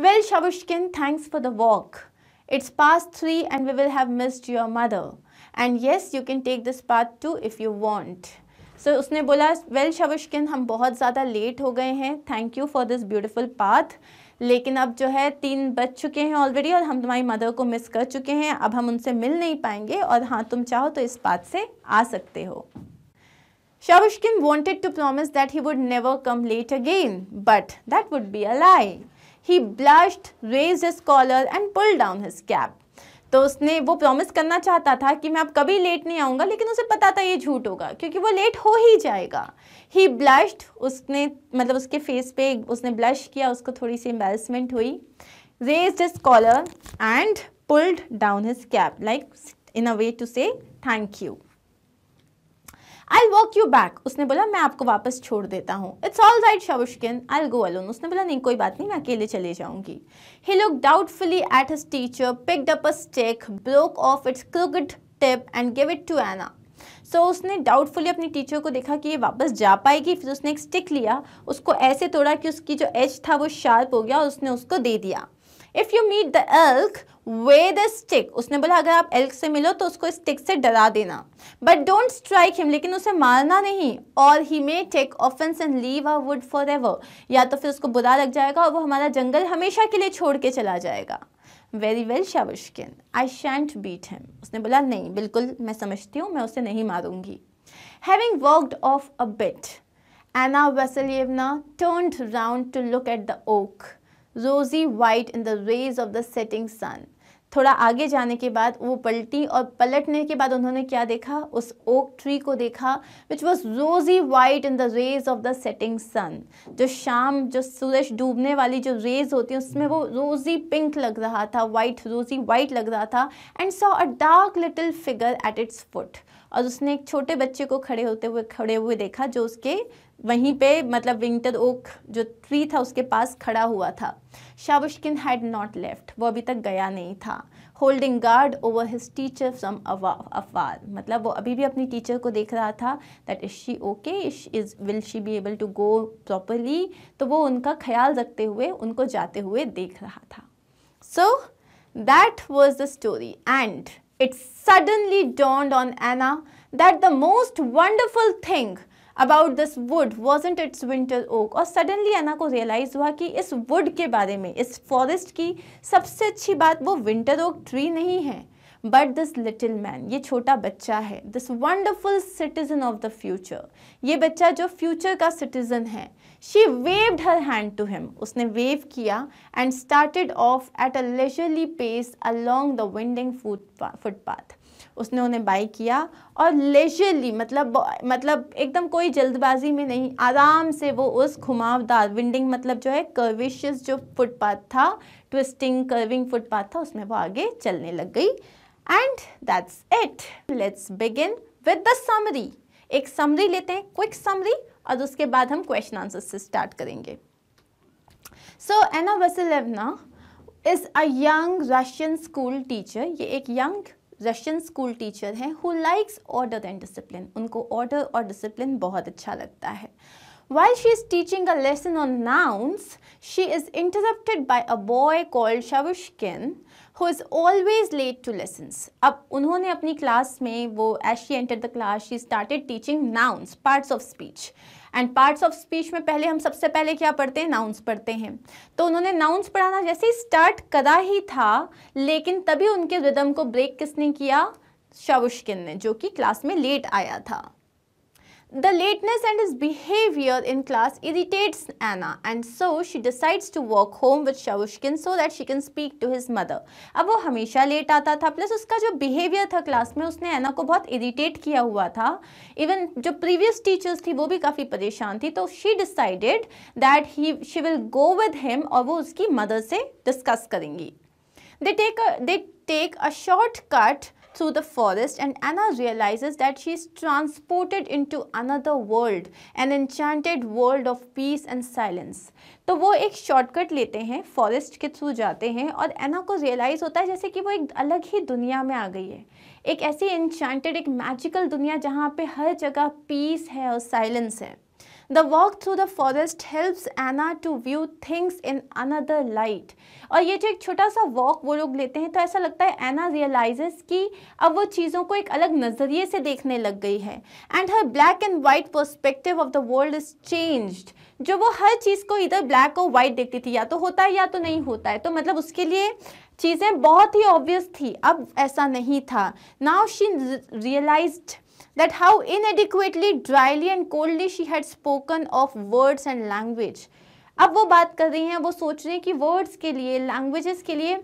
Well, Shavushkin, thanks for the walk. It's past three and we will have missed your mother. And yes, you can take this path too if you want. so, उसने बोला well Shavushkin हम बहुत ज़्यादा late हो गए हैं thank you for this beautiful path. लेकिन अब जो है तीन बज चुके हैं ऑलरेडी और हम तुम्हारी मदर को मिस कर चुके हैं अब हम उनसे मिल नहीं पाएंगे और हाँ तुम चाहो तो इस बात से आ सकते हो Shavushkin wanted to promise that he would never come late again but that would be a lie he blushed raise his collar and pull down his cap तो उसने वो प्रॉमिस करना चाहता था कि मैं अब कभी लेट नहीं आऊँगा लेकिन उसे पता था ये झूठ होगा क्योंकि वो लेट हो ही जाएगा ही ब्लश्ड उसने मतलब उसके फेस पे उसने ब्लश किया उसको थोड़ी सी एम्बेरसमेंट हुई raise his collar and pulled down his cap like in a way to say thank you I walk you back उसने बोला मैं आपको वापस छोड़ देता हूँ it's all right Shavushkin I go alone उसने बोला नहीं कोई बात नहीं मैं अकेले चले जाऊँगी he look doubtfully at his teacher picked up a stake broke off its crooked tip and give it to Anna so so, उसने डाउटफुली अपनी टीचर को देखा कि ये वापस जा पाएगी फिर उसने एक स्टिक लिया उसको ऐसे तोड़ा कि उसकी जो एज था वो शार्प हो गया और उसने उसको दे दिया if you meet the elk wave the stick उसने बोला अगर आप एल्क से मिलो तो उसको स्टिक से डरा देना बट डोंट स्ट्राइक हिम लेकिन उसे मारना नहीं और he may take offence and leave a wood forever या तो फिर उसको बुरा लग जाएगा और वो हमारा जंगल हमेशा के लिए छोड़ के चला जाएगा very well Shavushkin I shan't beat him उसने बोला नहीं बिल्कुल मैं समझती हूँ मैं उसे नहीं मारूंगी having worked off a bit Anna Vasilyevna turned round to look at the oak rosy white in the rays of the setting sun थोड़ा आगे जाने के बाद वो पलटी और पलटने के बाद उन्होंने क्या देखा उस ओक ट्री को देखा which was rosy white in the rays of the setting sun जो शाम जो सूरज डूबने वाली जो रेज होती है उसमें वो रोजी पिंक लग रहा था वाइट रोजी वाइट लग रहा था and saw a dark little figure at its foot और उसने एक छोटे बच्चे को खड़े होते हुए खड़े हुए देखा जो उसके वहीं पे मतलब विंटर ओक जो ट्री था उसके पास खड़ा हुआ था Shavushkin had not left. वो अभी तक गया Holding guard over his teacher from afar. मतलब वो अभी भी अपनी टीचर को देख रहा था. That is she okay? Is, is will she be able to go properly? तो वो उनका ख्याल रखते हुए, उनको जाते हुए देख रहा था. So that was the story. And it suddenly dawned on Anna that the most wonderful thing about this wood wasn't its winter oak और सडनली एना को रियलाइज़ हुआ कि इस वुड के बारे में इस फॉरेस्ट की सबसे अच्छी बात वो विंटर ओक ट्री नहीं है बट दिस लिटिल मैन ये छोटा बच्चा है this wonderful citizen of the future ये बच्चा जो फ्यूचर का सिटीजन है she waved her hand to him उसने वेव किया and started off at a leisurely pace along the winding footpath उसने उन्हें बाई किया और लेजरली मतलब मतलब एकदम कोई जल्दबाजी में नहीं आराम से वो उस घुमावदार विंडिंग मतलब जो है कर्विशियस जो फुटपाथ था ट्विस्टिंग कर्विंग फुटपाथ था उसमें वो आगे चलने लग गई and that's it let's begin with the summary एक समरी लेते हैं क्विक समरी और उसके बाद हम क्वेश्चन आंसर से स्टार्ट करेंगे so Anna Vasilyevna is a young Russian school teacher ये एक यंग रशियन स्कूल टीचर हैं who likes order and discipline उनको ऑर्डर और डिसिप्लिन बहुत अच्छा लगता है while she is teaching a lesson on nouns she is interrupted by a boy called Shavushkin who is always late to lessons अब उन्होंने अपनी क्लास में वो as she enter the class she started teaching nouns parts of speech and parts of speech में पहले हम सबसे पहले क्या पढ़ते हैं नाउंस पढ़ते हैं तो उन्होंने नाउन्स पढ़ाना जैसे ही स्टार्ट करा ही था लेकिन तभी उनके रिदम को ब्रेक किसने किया शावुशकिन ने जो कि क्लास में लेट आया था The lateness and his behavior in class irritates Anna and so she decides to walk home with Shavushkin so that she can speak to his mother. अब वो हमेशा लेट आता था प्लस उसका जो बिहेवियर था क्लास में उसने एना को बहुत इरिटेट किया हुआ था इवन जो प्रीवियस टीचर्स थी वो भी काफ़ी परेशान थी तो she decided that he she will go with him और वो उसकी मदर से डिस्कस करेंगी They take a they take a shortcut through the forest and Anna realizes that she is transported into another world, an enchanted world of peace and silence. तो वो एक shortcut लेते हैं फॉरेस्ट के through जाते हैं और एना को रियलाइज़ होता है जैसे कि वो एक अलग ही दुनिया में आ गई है एक ऐसी इंचांटेड एक मैजिकल दुनिया जहाँ पे हर जगह पीस है और साइलेंस है the walk through the forest helps Anna to view things in another light और ये जो एक छोटा सा वॉक वो लोग लेते हैं तो ऐसा लगता है एना रियलाइजेस कि अब वो चीज़ों को एक अलग नज़रिए से देखने लग गई है and her black and white perspective of the world is changed जो वो हर चीज़ को इधर ब्लैक और वाइट देखती थी या तो होता है या तो नहीं होता है तो मतलब उसके लिए चीज़ें बहुत ही ऑब्वियस थी अब ऐसा नहीं था now she realised that how inadequately, dryly and coldly she had spoken of words and language. अब वो बात कर रही हैं वो सोच रही हैं कि वर्ड्स के लिए लैंग्वेजेस के लिए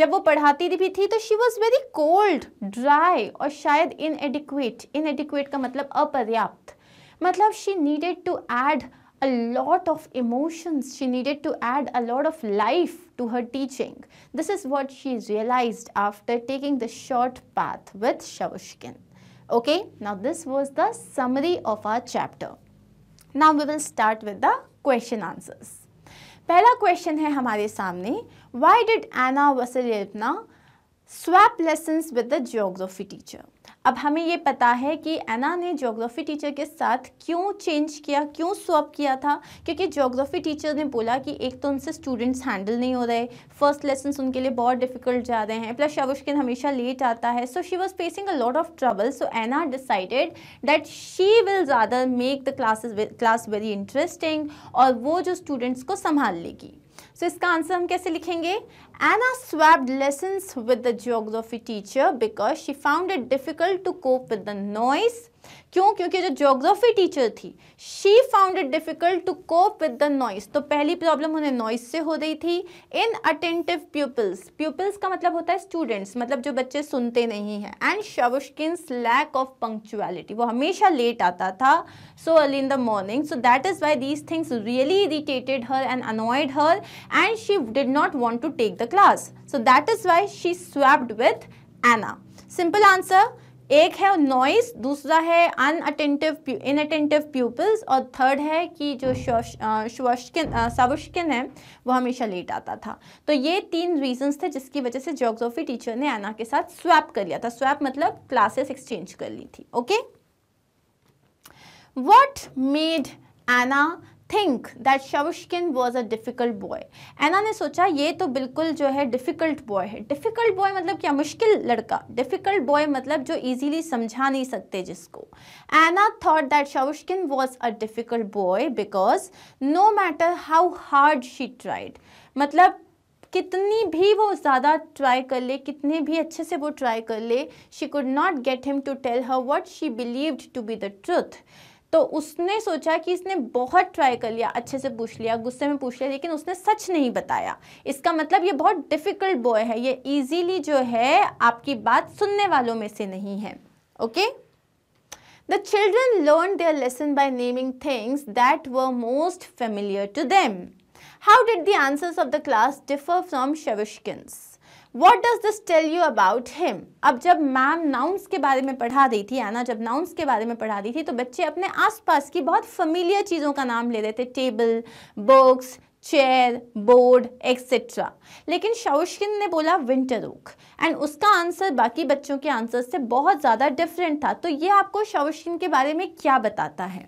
जब वो पढ़ाती भी थी तो she was very cold dry और शायद इनएडिक्वेट इनएडिक्वेट का मतलब अपर्याप्त मतलब she needed to add a lot of emotions she needed to add a lot of life to her teaching this is what she realized after taking the short path with shavushkin Okay, now this was the summary of our chapter. Now we will start with the question answers. पहला question है हमारे सामने Why did Anna Vasilievna swap lessons with the geography teacher? अब हमें ये पता है कि एना ने जोग्राफ़ी टीचर के साथ क्यों चेंज किया क्यों स्वप किया था क्योंकि जोग्राफ़ी टीचर ने बोला कि एक तो उनसे स्टूडेंट्स हैंडल नहीं हो रहे फर्स्ट लेसन उनके लिए बहुत डिफिकल्ट जा रहे हैं प्लस शवशकिन हमेशा लेट आता है so she was facing a lot of trouble so Anna decided that she will ज़्यादा make the classes class very interesting और वो जो स्टूडेंट्स को संभाल लेगी सो so, इसका आंसर हम कैसे लिखेंगे Anna swapped lesson with the geography teacher because she found it difficult to cope with the noise क्यों क्योंकि जो जोग्राफी टीचर थी she found it difficult to cope with the noise तो पहली प्रॉब्लम उन्हें नॉइस से हो रही थी इन अटेंटिव प्यूपल्स प्यूपल्स का मतलब होता है स्टूडेंट्स मतलब जो बच्चे सुनते नहीं हैं and Shavushkin's lack of punctuality वो हमेशा लेट आता था so early in the morning so that is why these things really irritated her and annoyed her and she did not want to take the class so that is why she swapped with Anna simple answer एक है noise दूसरा है unattentive inattentive pupils और third है कि जो शवशकिन सवशकिन है वो हमेशा लेट आता था तो ये तीन रीजंस थे जिसकी वजह से जोग्राफी टीचर ने एना के साथ स्वैप कर लिया था स्वैप मतलब क्लासेस एक्सचेंज कर ली थी okay what made Anna think that Shavushkin was a difficult boy Anna ने सोचा ये तो बिल्कुल जो है डिफ़िकल्ट बॉय है डिफ़िकल्ट बॉय मतलब क्या मुश्किल लड़का डिफ़िकल्ट बॉय मतलब जो ईजीली समझा नहीं सकते जिसको Anna thought that Shavushkin was a difficult boy because no matter how hard she tried मतलब कितनी भी वो ज़्यादा ट्राई कर ले कितने भी अच्छे से वो ट्राई कर ले she could not get him to tell her what she believed to be the truth तो उसने सोचा कि इसने बहुत ट्राई कर लिया अच्छे से पूछ लिया गुस्से में पूछ लिया लेकिन उसने सच नहीं बताया इसका मतलब ये बहुत डिफिकल्ट बॉय है ये इजीली जो है आपकी बात सुनने वालों में से नहीं है okay the children learn their lesson by naming things that were most familiar to them how did the answers of the class differ from Shavushkin's what does this tell you about him अब जब ma'am nouns के बारे में पढ़ा रही थी आना जब नाउन्स के बारे में पढ़ा रही थी तो बच्चे अपने आसपास की बहुत फमीलियर चीज़ों का नाम ले रहे थे table books chair board etcetera लेकिन शाउशकिन ने बोला विंटर ओक एंड उसका आंसर बाकी बच्चों के आंसर से बहुत ज़्यादा डिफरेंट था तो ये आपको शाउशकिन के बारे में क्या बताता है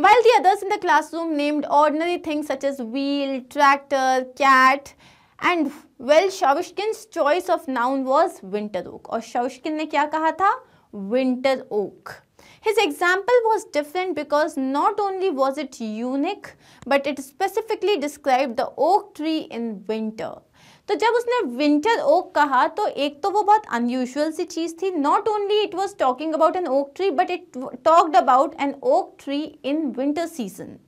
the others in the classroom named ordinary things such as wheel tractor cat and well Shavushkin's choice of noun was winter oak और शाविश्किन ने क्या कहा था winter oak His example was different because not only was it unique, but it specifically described the oak tree in winter. तो जब उसने winter okay कहा तो एक तो वो बहुत अनयूजल सी चीज़ थी not only it was talking about an oak tree but it talked about an oak tree in winter season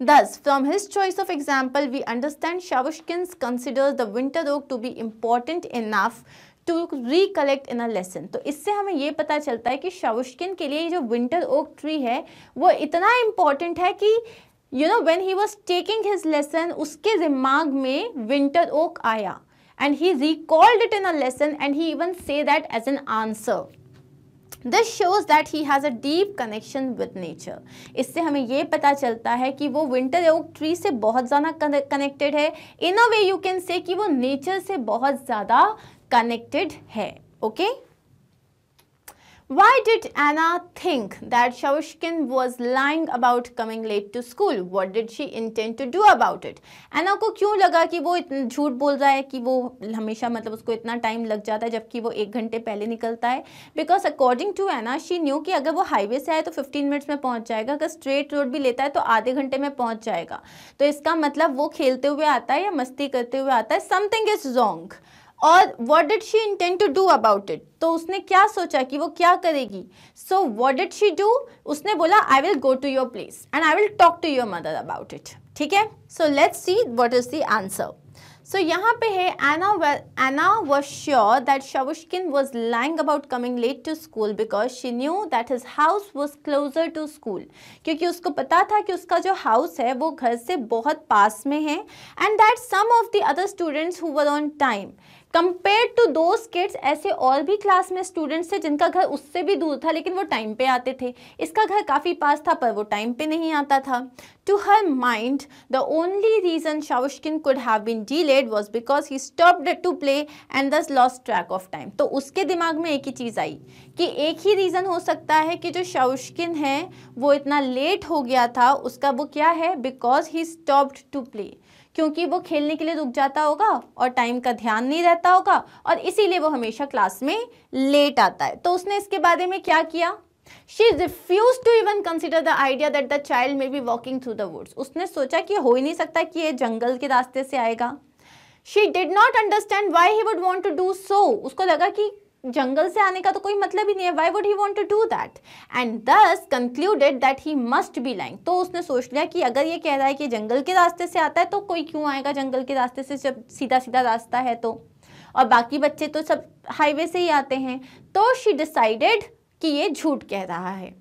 Thus, from his choice of example, we understand Shavushkins considers the winter rogue to be important enough to recollect in a lesson तो इससे हमें ये पता चलता है कि शावुशकिन के लिए जो विंटर ओक ट्री है वो इतना इम्पॉर्टेंट है कि you know when he was taking his lesson उसके दिमाग में विंटर ओक आया and he recalled it in a lesson and he even said that as an answer this shows that he has a deep connection with nature इससे हमें ये पता चलता है कि वो विंटर ओक ट्री से बहुत ज़्यादा कनेक्टेड है इन अ वे यू कैन से कि वो नेचर से बहुत ज़्यादा कनेक्टेड है okay okay? Why did Anna think that Shaushkin was lying about coming late to school? What did she intend to do about it? Anna को क्यों लगा कि वो झूठ बोल रहा है कि वो हमेशा मतलब उसको इतना टाइम लग जाता है जबकि वो एक घंटे पहले निकलता है because according to Anna she knew कि अगर वो हाईवे से आए तो 15 मिनट्स में पहुंच जाएगा अगर स्ट्रेट रोड भी लेता है तो आधे घंटे में पहुंच जाएगा तो इसका मतलब वो खेलते हुए आता है या मस्ती करते हुए आता है समथिंग इज़ रॉन्ग और what did she intend to do about it तो उसने क्या सोचा कि वो क्या करेगी so what did she do उसने बोला I will go to your place and I will talk to your mother about it ठीक है so let's see what is the answer so यहाँ पे है Anna Anna was sure that Shavushkin was lying about coming late to school because she knew that his house was closer to school क्योंकि उसको पता था कि उसका जो हाउस है वो घर से बहुत पास में है and that some of the other students who were on time compare to two kids ऐसे और भी क्लास में स्टूडेंट्स थे जिनका घर उससे भी दूर था लेकिन वो टाइम पे आते थे इसका घर काफ़ी पास था पर वो टाइम पे नहीं आता था to her mind the only reason Shavushkin could have been delayed was because he stopped to play and thus lost track of time तो उसके दिमाग में एक ही चीज़ आई कि एक ही रीज़न हो सकता है कि जो शावुशकिन है वो इतना लेट हो गया था उसका वो क्या है because he stopped to play क्योंकि वो खेलने के लिए रुक जाता होगा और टाइम का ध्यान नहीं रहता होगा और इसीलिए वो हमेशा क्लास में लेट आता है तो उसने इसके बारे में क्या किया she refuse to even consider the idea that the child may be walking through the woods उसने सोचा कि हो ही नहीं सकता कि ये जंगल के रास्ते से आएगा she did not understand why he would want to do so उसको लगा कि जंगल से आने का तो कोई मतलब ही नहीं है why would he want to do that and thus concluded that he must be lying तो उसने सोच लिया कि अगर ये कह रहा है कि जंगल के रास्ते से आता है तो कोई क्यों आएगा जंगल के रास्ते से जब सीधा सीधा रास्ता है तो और बाकी बच्चे तो सब हाईवे से ही आते हैं तो शी डिसाइडेड कि ये झूठ कह रहा है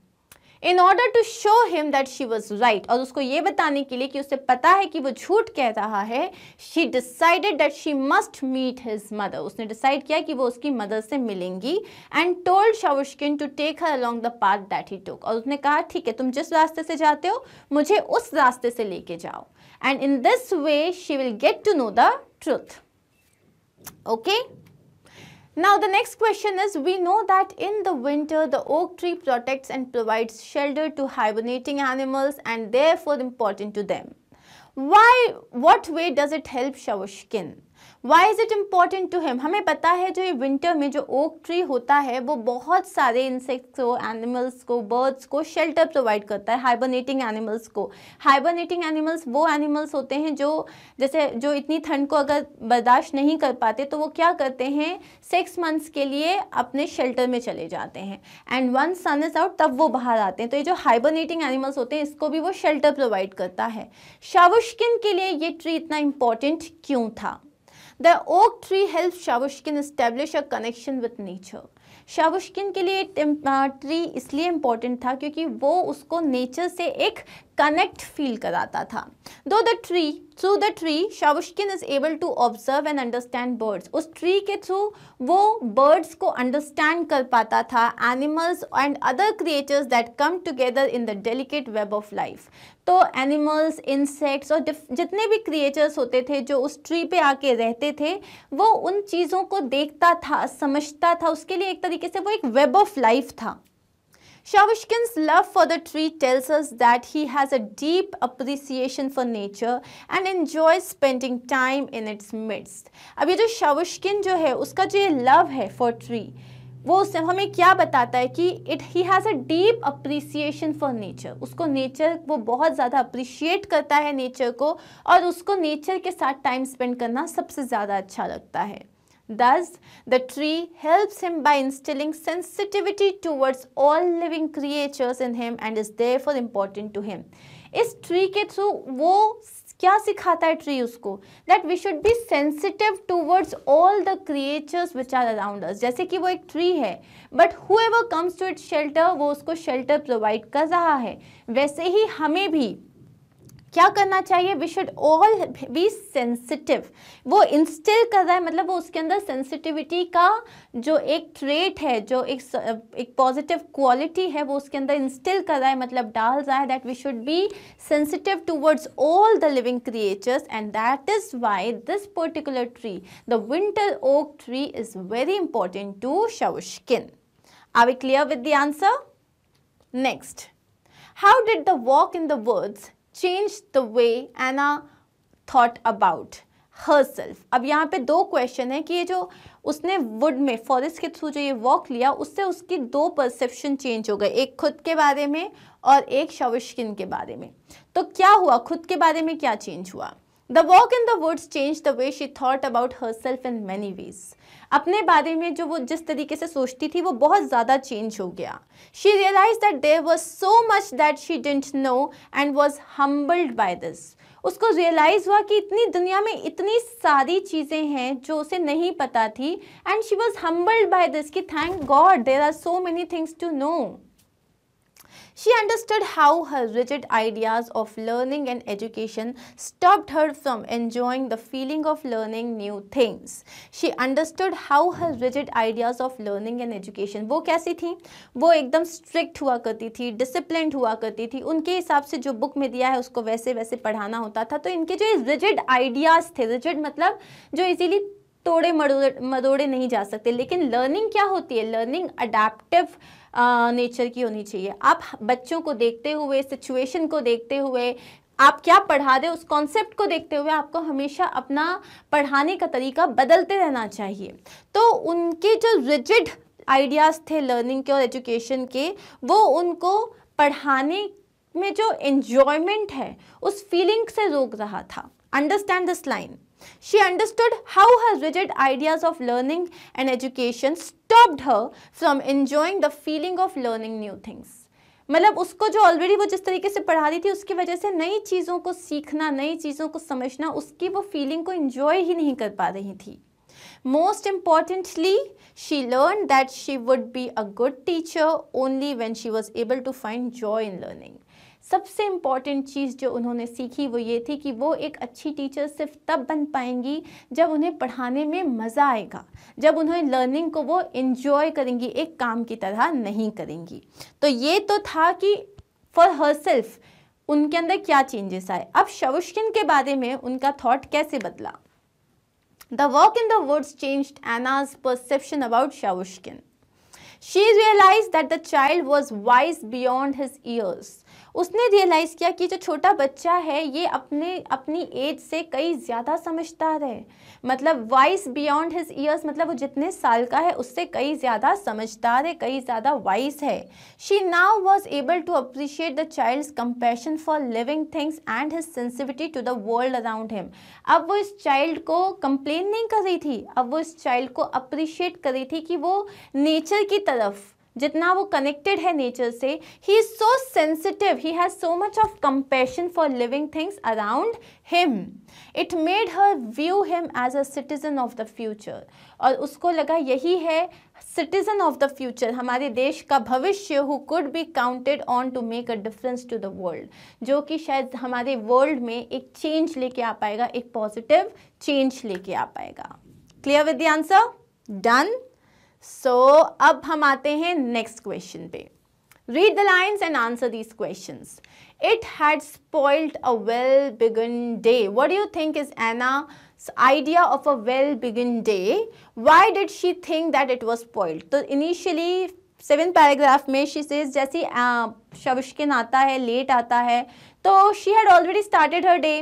in order to show him that she was right और उसको ये बताने के लिए कि उसे पता है कि वो झूठ कह रहा है she decided that she must meet his mother उसने डिसाइड किया कि वो उसकी मदर से मिलेंगी and told Shavushkin to take her along the path that he took और उसने कहा ठीक है तुम जिस रास्ते से जाते हो मुझे उस रास्ते से लेके जाओ and in this way she will get to know the truth okay Now the next question is, we know that in the winter, the oak tree protects and provides shelter to hibernating animals and therefore important to them. Why, what way does it help shower skin? Why is it important to him हमें पता है जो ये winter में जो oak tree होता है वो बहुत सारे इंसेक्ट्स को एनिमल्स को बर्ड्स को शेल्टर प्रोवाइड करता है हाइबरनेटिंग एनिमल्स को हाइबरनेटिंग एनिमल्स वो एनिमल्स होते हैं जो जैसे जो इतनी ठंड को अगर बर्दाश्त नहीं कर पाते तो वो क्या करते हैं सिक्स मंथ्स के लिए अपने शेल्टर में चले जाते हैं and when sun is out तब वो बाहर आते हैं तो ये जो हाइबरनेटिंग एनिमल्स होते हैं इसको भी वो शेल्टर प्रोवाइड करता है शावुश्किन के लिए ये ट्री इतना इम्पॉर्टेंट क्यों था the oak tree help Shavushkin establish a connection with nature Shavushkin के लिए ट्री uh, इसलिए इम्पॉर्टेंट था क्योंकि वो उसको नेचर से एक कनेक्ट फील कराता था दो the tree through the tree Shavushkin is able to observe and understand birds उस ट्री के थ्रू वो बर्ड्स को अंडरस्टैंड कर पाता था animals and other creators that come together in the delicate web of life तो एनिमल्स इंसेक्ट्स और जितने भी क्रिएटर्स होते थे जो उस ट्री पे आके रहते थे वो उन चीज़ों को देखता था समझता था उसके लिए एक तरीके से वो एक वेब ऑफ लाइफ था Shavushkin's love for the tree tells us that he has a deep appreciation for nature and enjoys spending time in its midst. अब ये जो शावुशकिन जो है उसका जो ये love है for tree, वो उससे हमें क्या बताता है कि it he has a deep appreciation for nature उसको नेचर वो बहुत ज़्यादा अप्रिशिएट करता है नेचर को और उसको नेचर के साथ टाइम स्पेंड करना सबसे ज़्यादा अच्छा लगता है Thus, the tree helps him by instilling sensitivity towards all living creatures in him and is therefore important to him. इस ट्री के थ्रू वो क्या सिखाता है ट्री उसको that we should be sensitive towards all the creatures which are around us जैसे कि वो एक ट्री है but who comes to it shelter वो उसको शेल्टर प्रोवाइड कर रहा है वैसे ही हमें भी क्या करना चाहिए we should all be sensitive वो इंस्टिल कर रहा है मतलब वो उसके अंदर सेंसिटिविटी का जो एक ट्रेट है जो एक एक पॉजिटिव क्वालिटी है वो उसके अंदर इंस्टिल कर रहा है मतलब डाल रहा है that we should be sensitive towards all the living creatures and that is why this particular tree the winter oak tree is very important to Shavushkin are we clear with the answer next how did the walk in the woods changed the way thought about herself अब यहाँ पे दो question है कि ये जो उसने would में फॉरेस्ट के थ्रू जो ये वॉक लिया उससे उसकी दो परसेप्शन चेंज हो गए एक खुद के बारे में और एक शविशकिन के बारे में तो क्या हुआ खुद के बारे में क्या चेंज हुआ the walk in the woods change the way she thought about herself in many ways अपने बारे में जो वो जिस तरीके से सोचती थी वो बहुत ज़्यादा चेंज हो गया she realise that there was so much that she didn't know and was humbled by this उसको रियलाइज़ हुआ कि इतनी दुनिया में इतनी सारी चीज़ें हैं जो उसे नहीं पता थी and she was humbled by this कि thank God there are so many things to know She understood how her rigid ideas of learning and education stopped her from enjoying the feeling of learning new things. She understood how her rigid ideas of learning and education wo kaisi thi wo ekdam strict hua karti thi disciplined hua karti thi unke hisab se jo book mein diya hai usko वैसे वैसे पढ़ाना होता था तो इनके जो rigid ideas थे rigid मतलब जो इजीली तोड़े मरोड़े नहीं जा सकते लेकिन लर्निंग क्या होती है लर्निंग अडेप्टिव नेचर की होनी चाहिए आप बच्चों को देखते हुए सिचुएशन को देखते हुए आप क्या पढ़ा दे उस कॉन्सेप्ट को देखते हुए आपको हमेशा अपना पढ़ाने का तरीका बदलते रहना चाहिए तो उनके जो रिजिड आइडियाज़ थे लर्निंग के और एजुकेशन के वो उनको पढ़ाने में जो इन्जॉयमेंट है उस फीलिंग से रोक रहा था understand this line She understood how her rigid ideas of learning and education stopped her from enjoying the feeling of learning new things. मतलब उसको जो ऑलरेडी वो जिस तरीके से पढ़ा रही थी उसकी वजह से नई चीज़ों को सीखना नई चीज़ों को समझना उसकी वो फीलिंग को इन्जॉय ही नहीं कर पा रही थी most importantly she learn that she would be a good teacher only when she was able to find joy in learning सबसे इम्पॉर्टेंट चीज़ जो उन्होंने सीखी वो ये थी कि वो एक अच्छी टीचर सिर्फ तब बन पाएंगी जब उन्हें पढ़ाने में मज़ा आएगा जब उन्हें लर्निंग को वो इन्जॉय करेंगी एक काम की तरह नहीं करेंगी तो ये तो था कि फॉर हर सेल्फ उनके अंदर क्या चेंजेस आए अब शवुष्किन के बारे में उनका थाट कैसे बदला the work in the words changed Anna's perception about Shavushkin She realized that the child was wise beyond his years. उसने रियलाइज़ किया कि जो छोटा बच्चा है ये अपने अपनी एज से कई ज़्यादा समझदार है मतलब वाइस बियॉन्ड हिज ईयर्स मतलब वो जितने साल का है उससे कई ज़्यादा समझदार है कई ज़्यादा वाइस है she now was able to appreciate the child's compassion for living things and his sensitivity to the world around him अब वो इस चाइल्ड को कंप्लेन नहीं कर रही थी अब वो इस चाइल्ड को अप्रिशिएट कर रही थी कि वो नेचर की तरफ जितना वो कनेक्टेड है नेचर से he is so sensitive he has so much of compassion for living things around him it made her view him as a citizen of the future और उसको लगा यही है सिटीज़न ऑफ द फ्यूचर हमारे देश का भविष्य who could be counted on to make a difference to the world जो कि शायद हमारे वर्ल्ड में एक चेंज लेके आ पाएगा एक पॉजिटिव चेंज लेके आ पाएगा clear with the answer done so so, अब हम आते हैं नेक्स्ट क्वेश्चन पे Read the lines and answer these questions. It had spoiled a well-begun day. What do you think is Anna's idea of a well-begun day? Why did she think that it was spoiled? So initially, seven paragraph में she says जैसे Shavushkin आता है late आता है तो she had already started her day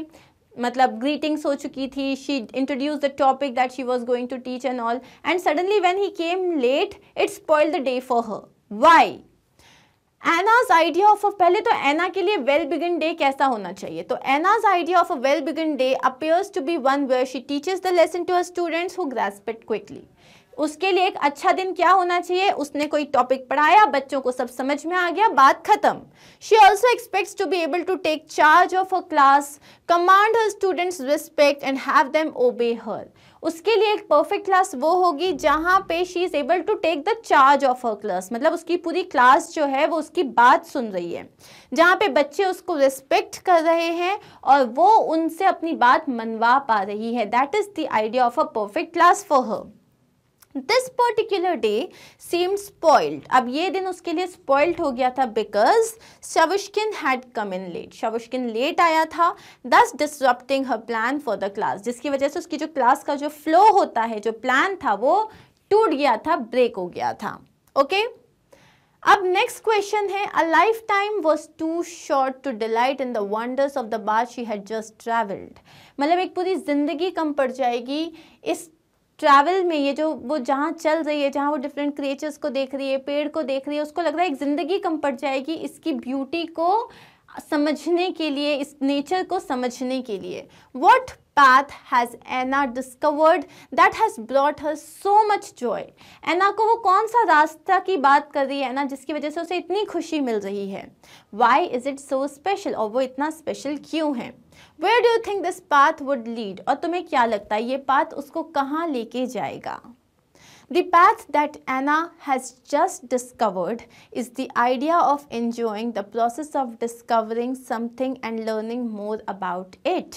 मतलब greetings हो चुकी थी she introduce the topic that she was going to teach and all and suddenly when he came late it's spoil the day for her why Anna's idea of a पहले तो एना के लिए well begin day कैसा होना चाहिए तो Anna's idea of a well begin day appears to be one where she teaches the lesson to her students who grasp it quickly उसके लिए एक अच्छा दिन क्या होना चाहिए उसने कोई टॉपिक पढ़ाया बच्चों को सब समझ में आ गया बात खत्म she also expect to be able to take charge of a class command her students respect and have them obey her उसके लिए एक परफेक्ट क्लास वो होगी जहाँ पे she is able to take the charge of her class मतलब उसकी पूरी क्लास जो है वो उसकी बात सुन रही है जहाँ पे बच्चे उसको रिस्पेक्ट कर रहे हैं और वो उनसे अपनी बात मनवा पा रही है that is the idea of a perfect class for her this particular day seem spoiled अब ये दिन उसके लिए स्पॉइल्ड हो गया था because Shavushkin had come in late Shavushkin late आया था thus disrupting her plan for the class जिसकी वजह से उसकी जो क्लास का जो फ्लो होता है जो प्लान था वो टूट गया था ब्रेक हो गया था ओके okay? अब नेक्स्ट क्वेश्चन है a lifetime was too short to delight in the wonders of the bar she had just travelled मतलब एक पूरी ज़िंदगी कम पड़ जाएगी इस ट्रैवल में ये जो वो जहाँ चल रही है जहाँ वो डिफरेंट क्रिएचर्स को देख रही है पेड़ को देख रही है उसको लग रहा है एक ज़िंदगी कम पड़ जाएगी इसकी ब्यूटी को समझने के लिए इस नेचर को समझने के लिए what path has Anna discovered that has brought her so much joy Anna को वो कौन सा रास्ता की बात कर रही है ना जिसकी वजह से उसे इतनी खुशी मिल रही है why is it so special और वो इतना स्पेशल क्यों है where do you think this path would lead और तुम्हें क्या लगता है ये पाथ उसको कहाँ लेके जाएगा the path that Anna has just discovered is the idea of enjoying the process of discovering something and learning more about it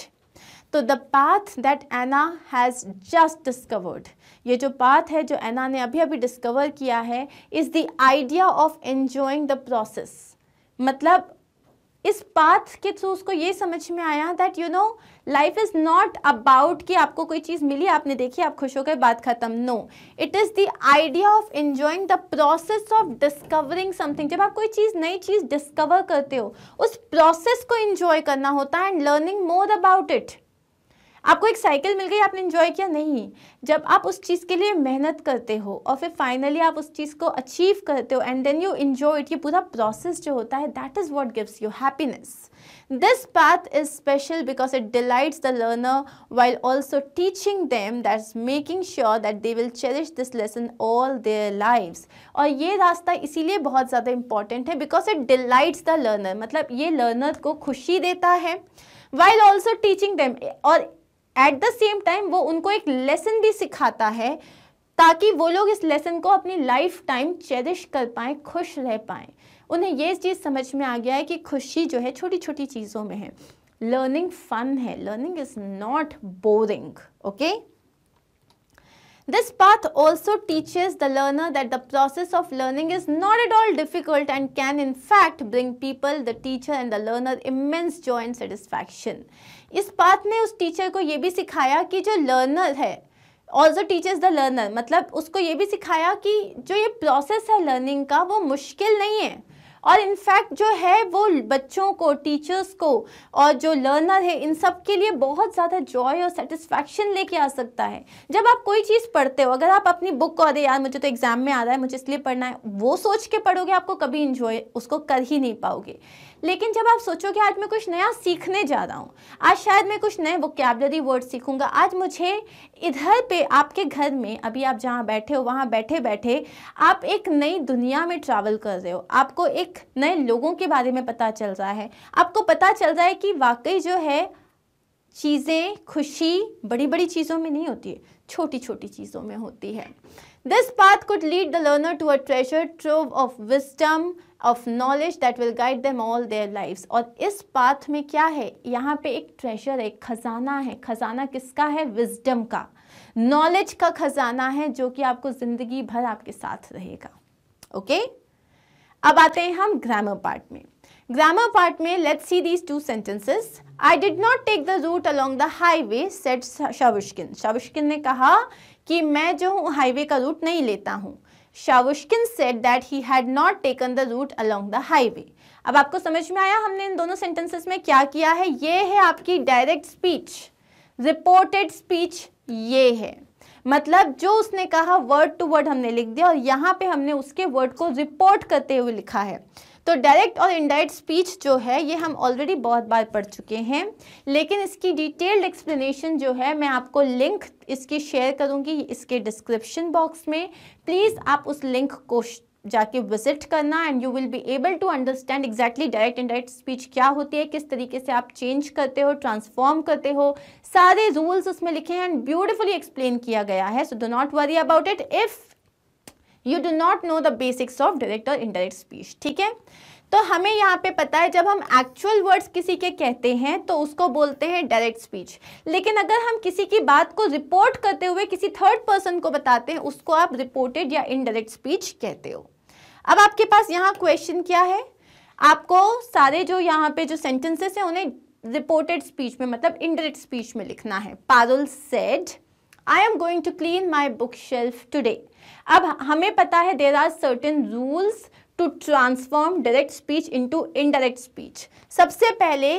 तो the path that Anna has just discovered ये जो पाथ है जो एना ने अभी अभी डिस्कवर किया है is the idea of enjoying the process मतलब इस पाथ के थ्रू उसको ये समझ में आया that you know life is not about कि आपको कोई चीज़ मिली आपने देखी आप खुश हो गए बात खत्म no it is the idea of enjoying the process of discovering something जब आप कोई चीज़ नई चीज़ डिस्कवर करते हो उस प्रोसेस को इंजॉय करना होता है and learning more about it आपको एक साइकिल मिल गई आपने इन्जॉय किया नहीं जब आप उस चीज़ के लिए मेहनत करते हो और फिर फाइनली आप उस चीज़ को अचीव करते हो and then you enjoy it ये पूरा प्रोसेस जो होता है that is what gives you happiness this path is special because it delights the learner while also teaching them is making sure that they will cherish this lesson all their life और ये रास्ता इसीलिए बहुत ज़्यादा important है because it delights the learner मतलब ये learner को खुशी देता है वाइल ऑल्सो टीचिंग दैम और एट द सेम टाइम वो उनको एक लेसन भी सिखाता है ताकि वो लोग इस लेसन को अपनी लाइफ टाइम चेरिश कर पाए खुश रह पाए उन्हें ये चीज़ समझ में आ गया है कि खुशी जो है छोटी छोटी चीज़ों में है लर्निंग फन है learning is not boring okay this path also teachers the learner that the process of learning is not at all difficult and can in fact bring people the teacher and the learner immense joy and satisfaction इस बात ने उस teacher को ये भी सिखाया कि जो लर्नर है ऑल्सो टीचर्स द लर्नर मतलब उसको ये भी सिखाया कि जो ये प्रोसेस है लर्निंग का वो मुश्किल नहीं है और इनफैक्ट जो है वो बच्चों को टीचर्स को और जो लर्नर है इन सब के लिए बहुत ज़्यादा जॉय और सेटिस्फैक्शन लेके आ सकता है जब आप कोई चीज़ पढ़ते हो अगर आप अपनी बुक को अरे यार मुझे तो एग्ज़ाम में आ रहा है मुझे इसलिए पढ़ना है वो सोच के पढ़ोगे आपको कभी इन्जॉय उसको कर ही नहीं पाओगे लेकिन जब आप सोचो कि आज मैं कुछ नया सीखने जा रहा हूँ आज शायद मैं कुछ नए वोकेबलरी वर्ड सीखूंगा आज मुझे इधर पे आपके घर में अभी आप जहाँ बैठे हो वहाँ बैठे बैठे आप एक नई दुनिया में ट्रैवल कर रहे हो आपको एक नए लोगों के बारे में पता चल रहा है आपको पता चल रहा है कि वाकई जो है चीज़ें खुशी बड़ी बड़ी चीज़ों में नहीं होती है छोटी छोटी चीज़ों में होती है this path could lead the learner to a treasure trove of wisdom of knowledge that will guide them all their lives और इस पाथ में क्या है यहाँ पे एक ट्रेजर है खजाना है खजाना किसका है विजडम का नॉलेज का खजाना है जो कि आपको ज़िंदगी भर आपके साथ रहेगा ओके okay? अब आते हैं हम ग्रामर पार्ट में ग्रामर पार्ट में let's see these two sentences I did not take the route along the highway said Shavushkin Shavushkin ने कहा कि मैं जो हूँ हाईवे का रूट नहीं लेता हूँ Shavushkin said that he had not taken the route along the highway अब आपको समझ में आया हमने इन दोनों सेंटेंसेस में क्या किया है ये है आपकी डायरेक्ट स्पीच रिपोर्टेड स्पीच ये है मतलब जो उसने कहा वर्ड टू वर्ड हमने लिख दिया और यहाँ पे हमने उसके वर्ड को रिपोर्ट करते हुए लिखा है तो डायरेक्ट और इनडायरेक्ट स्पीच जो है ये हम ऑलरेडी बहुत बार पढ़ चुके हैं लेकिन इसकी डिटेल्ड एक्सप्लेनेशन जो है मैं आपको लिंक इसकी शेयर करूँगी इसके डिस्क्रिप्शन बॉक्स में प्लीज़ आप उस लिंक को जाके विजिट करना and you will be able to understand exactly direct direct speech क्या होती है किस तरीके से आप चेंज करते हो ट्रांसफॉर्म करते हो सारे रूल्स उसमें लिखे हैं एंड ब्यूटिफुली एक्सप्लेन किया गया है so do not worry about it if you do not know the basics of direct और इनडायरेक्ट स्पीच ठीक है तो हमें यहाँ पे पता है जब हम एक्चुअल वर्ड्स किसी के कहते हैं तो उसको बोलते हैं डायरेक्ट स्पीच लेकिन अगर हम किसी की बात को रिपोर्ट करते हुए किसी थर्ड पर्सन को बताते हैं उसको आप रिपोर्टेड या इनडायरेक्ट स्पीच कहते हो अब आपके पास यहाँ क्वेश्चन क्या है आपको सारे जो यहाँ पे जो सेंटेंसेस हैं उन्हें रिपोर्टेड स्पीच में मतलब इनडायरेक्ट स्पीच में लिखना है Parul said I am going to clean my bookshelf today अब हमें पता है there are certain rules to transform direct speech into indirect speech सबसे पहले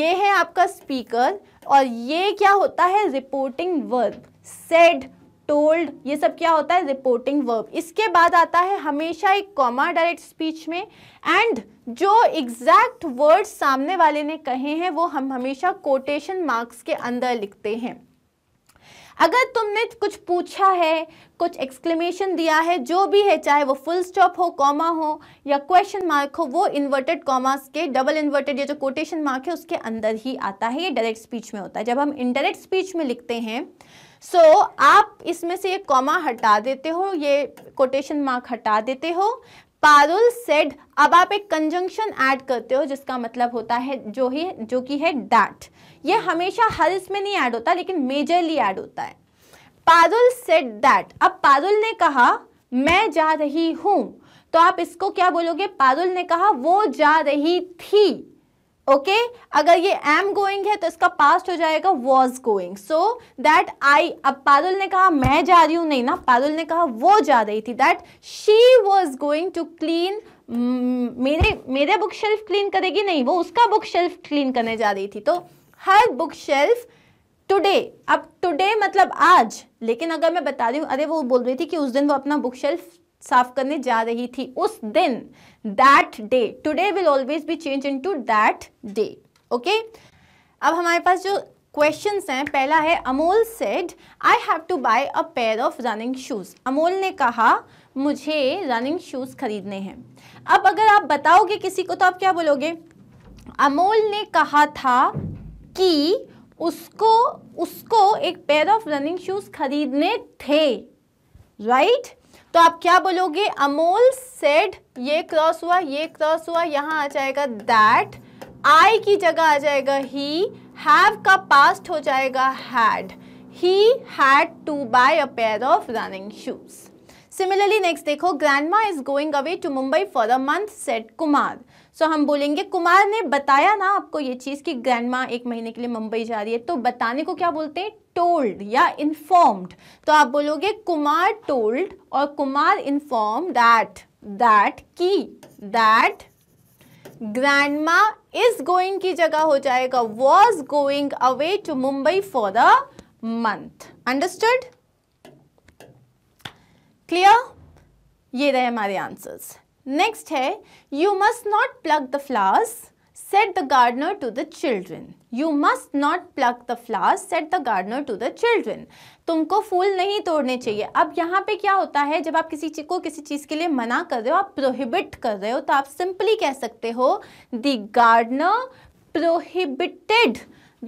ये है आपका स्पीकर और ये क्या होता है रिपोर्टिंग वर्ब सेड टोल्ड ये सब क्या होता है रिपोर्टिंग वर्ब इसके बाद आता है हमेशा एक कॉमा डायरेक्ट स्पीच में एंड जो एग्जैक्ट वर्ड सामने वाले ने कहे हैं वो हम हमेशा कोटेशन मार्क्स के अंदर लिखते हैं अगर तुमने कुछ पूछा है कुछ एक्सक्लेमेशन दिया है जो भी है चाहे वो फुल स्टॉप हो कॉमा हो या क्वेश्चन मार्क हो वो इन्वर्टेड कॉमास के डबल इन्वर्टेड या जो कोटेशन मार्क है उसके अंदर ही आता है ये डायरेक्ट स्पीच में होता है जब हम इनडायरेक्ट स्पीच में लिखते हैं सो so, आप इसमें से ये कॉमा हटा देते हो ये कोटेशन मार्क हटा देते हो पारुल सेड अब आप एक कंजंक्शन ऐड करते हो जिसका मतलब होता है जो ही जो कि है डैट ये हमेशा हर इसमें नहीं ऐड होता लेकिन मेजरली ऐड होता है पादुल सेट दैट अब पादुल ने कहा मैं जा रही हूं तो आप इसको क्या बोलोगे पादुल ने कहा वो जा रही थी ओके okay? अगर ये एम गोइंग है तो इसका पास्ट हो जाएगा was going so that I अब पादुल ने कहा मैं जा रही हूं नहीं ना पादुल ने कहा वो जा रही थी that she was going to clean मेरे मेरे बुक शेल्फ क्लीन करेगी नहीं वो उसका बुक शेल्फ क्लीन करने जा रही थी तो हर बुक शेल्फ टुडे अब टुडे मतलब आज लेकिन अगर मैं बता रही हूँ अरे वो बोल रही थी कि उस दिन वो अपना बुक शेल्फ साफ करने जा रही थी उस दिन that day today will always be change into that day okay अब हमारे पास जो क्वेश्चन हैं पहला है Amol said I have to buy a pair of running shoes Amol ने कहा मुझे रनिंग शूज़ खरीदने हैं अब अगर आप बताओगे किसी को तो आप क्या बोलोगे अमोल ने कहा था कि उसको उसको एक पेयर ऑफ रनिंग शूज़ खरीदने थे राइट right? तो आप क्या बोलोगे अमोल सेड ये क्रॉस हुआ ये क्रॉस हुआ यहाँ आ जाएगा दैट आई की जगह आ जाएगा ही हैव का पास्ट हो जाएगा had he had to buy a pair of running shoes similarly next देखो grandma is going away to Mumbai for a month said Kumar so हम बोलेंगे कुमार ने बताया ना आपको ये चीज़ कि मा एक महीने के लिए मुंबई जा रही है तो बताने को क्या बोलते हैं टोल्ड या इन्फॉर्म्ड तो आप बोलोगे कुमार टोल्ड और कुमार इन्फॉर्म दैट दैट की दैट ग्रैंडमा इज गोइंग की जगह हो जाएगा was going away to Mumbai for the month understood clear ये रहे हमारे आंसर्स नेक्स्ट है you must not plug the flowers said the gardener to the children you must not plug the flowers said the gardener to the children तुमको फूल नहीं तोड़ने चाहिए अब यहाँ पे क्या होता है जब आप किसी चीज को किसी चीज़ के लिए मना कर रहे हो आप प्रोहिबिट कर रहे हो तो आप सिंपली कह सकते हो the gardener prohibited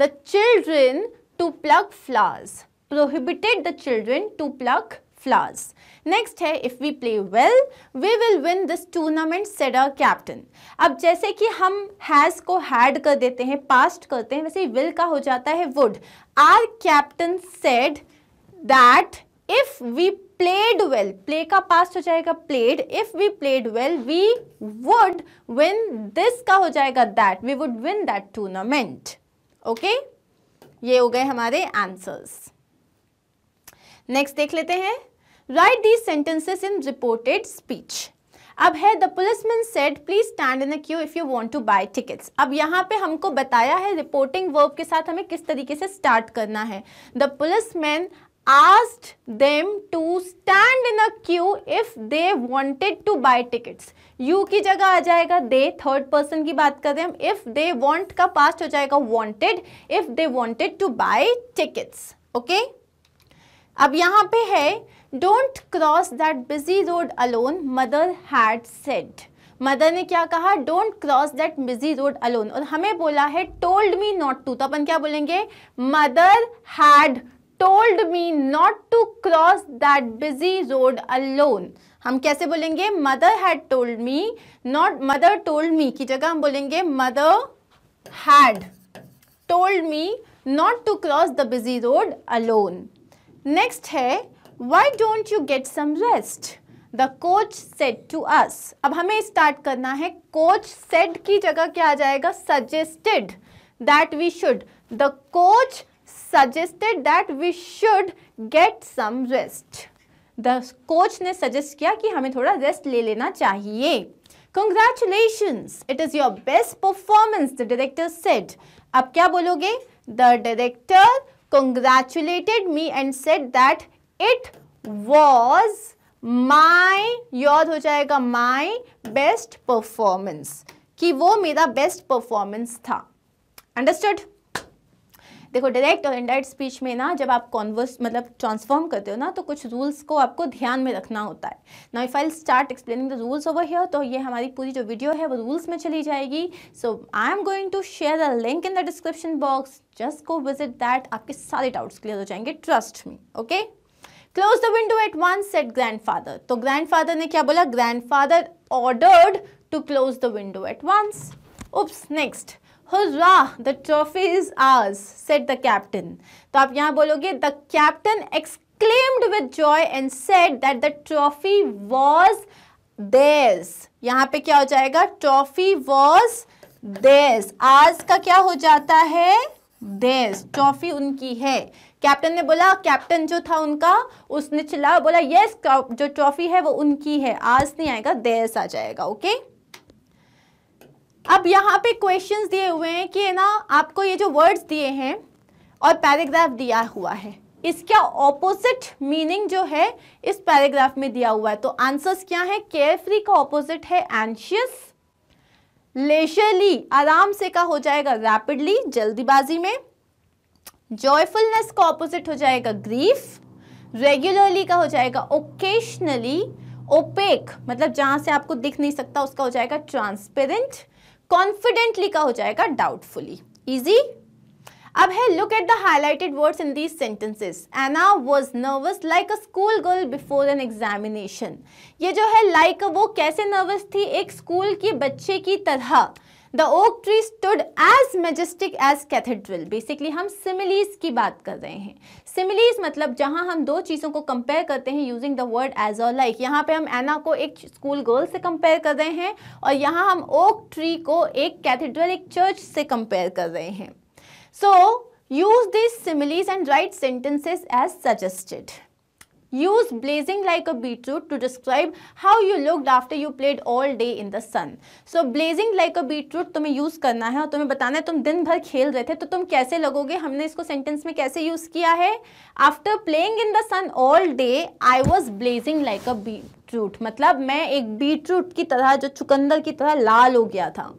the children to plug flowers prohibited the children to plug flowers next है if we play well we will win this tournament said a captain अब जैसे कि हम हैज़ को हैड कर देते हैं पास्ट करते हैं वैसे विल का हो जाता है would our captain said that if we played well play का पास्ट हो जाएगा played if we played well we would win this का हो जाएगा that we would win that tournament okay ये हो गए हमारे आंसर्स नेक्स्ट देख लेते हैं write these sentences in reported speech अब है the policeman said please stand in queue if you want to buy tickets अब यहाँ पे हमको बताया है रिपोर्टिंग वर्क के साथ हमें किस तरीके से स्टार्ट करना है the policeman asked them to stand in a queue if they wanted to buy tickets you की जगह आ जाएगा दे थर्ड पर्सन की बात कर करें हम इफ दे वॉन्ट का पास्ट हो जाएगा wanted if they wanted to buy tickets okay अब यहाँ पे है don't cross that busy road alone mother had said mother ने क्या कहा don't cross that busy road alone और हमें बोला है टोल्ड मी नॉट टू तो अपन क्या बोलेंगे mother had told me not to cross that busy road alone हम कैसे बोलेंगे mother had told me not mother told me की जगह हम बोलेंगे mother had told me not to cross the busy road alone next है why don't you get some rest the coach said to us अब हमें start करना है coach set की जगह क्या आ जाएगा suggested that we should the coach suggested that we should get some rest the coach ने सजेस्ट किया कि हमें थोड़ा रेस्ट ले लेना चाहिए congratulations it is your best performance the director said अब क्या बोलोगे the director congratulated me and said that it was my याद हो जाएगा माई बेस्ट परफॉर्मेंस कि वो मेरा बेस्ट परफॉर्मेंस था अंडरस्टूड देखो डायरेक्ट और इनडायरेक्ट स्पीच में ना जब आप कॉन्वर्स मतलब ट्रांसफॉर्म करते हो ना तो कुछ रूल्स को आपको ध्यान में रखना होता है now if I start explaining the rules over here तो ये हमारी पूरी जो वीडियो है वो रूल्स में चली जाएगी so I am going to share a link in the description box just go visit that आपके सारे डाउट्स क्लियर हो जाएंगे trust me okay close the window at once said grandfather तो ग्रैंडफादर ने क्या बोला grandfather ordered to close the window at once oops next hurrah the trophy is ours said the captain तो आप यहाँ बोलोगे the captain exclaimed with joy and said that the trophy was theirs यहाँ पे क्या हो जाएगा ट्रॉफी वॉज देस आज का क्या हो जाता है देस ट्रॉफी उनकी है कैप्टन ने बोला कैप्टन जो था उनका उसने चिल्ला बोला यस जो ट्रॉफी है वो उनकी है आज नहीं आएगा देस आ जाएगा ओके अब यहाँ पे क्वेश्चंस दिए हुए हैं कि ना आपको ये जो वर्ड्स दिए हैं और पैराग्राफ दिया हुआ है इसका ऑपोजिट मीनिंग जो है इस पैराग्राफ में दिया हुआ है तो आंसर्स क्या है केयरफ्री का ऑपोजिट है एंशियस लेशरली आराम से का हो जाएगा रैपिडली जल्दीबाजी में जॉयफुलनेस का ऑपोजिट हो जाएगा ग्रीफ रेगुलरली का हो जाएगा ओकेशनली ओपेक मतलब जहां से आपको दिख नहीं सकता उसका हो जाएगा ट्रांसपेरेंट कॉन्फिडेंटली का हो जाएगा डाउटफुली इजी अब है look at the highlighted words in these sentences Anna was nervous like a school girl before an examination ये जो है लाइक like, वो कैसे नर्वस थी एक स्कूल के बच्चे की तरह the oak tree stood as majestic as cathedral basically हम सिमिलीज की बात कर रहे हैं सिमिलीज मतलब जहां हम दो चीज़ों को कंपेयर करते हैं यूजिंग द वर्ड एज और लाइक यहाँ पे हम एना को एक स्कूल गर्ल से कंपेयर कर रहे हैं और यहाँ हम ओक ट्री को एक कैथेड्रल एक चर्च से कंपेयर कर रहे हैं so use this similes and write sentences as suggested Use blazing like a beetroot to describe how you looked after you played all day in the sun. So blazing like a beetroot तुम्हें use करना है और तुम्हें बताना है तुम दिन भर खेल रहे थे तो तुम कैसे लगोगे हमने इसको सेंटेंस में कैसे यूज किया है after playing in the sun all day I was blazing like a beetroot मतलब मैं एक बीटरूट की तरह जो चुकंदर की तरह लाल हो गया था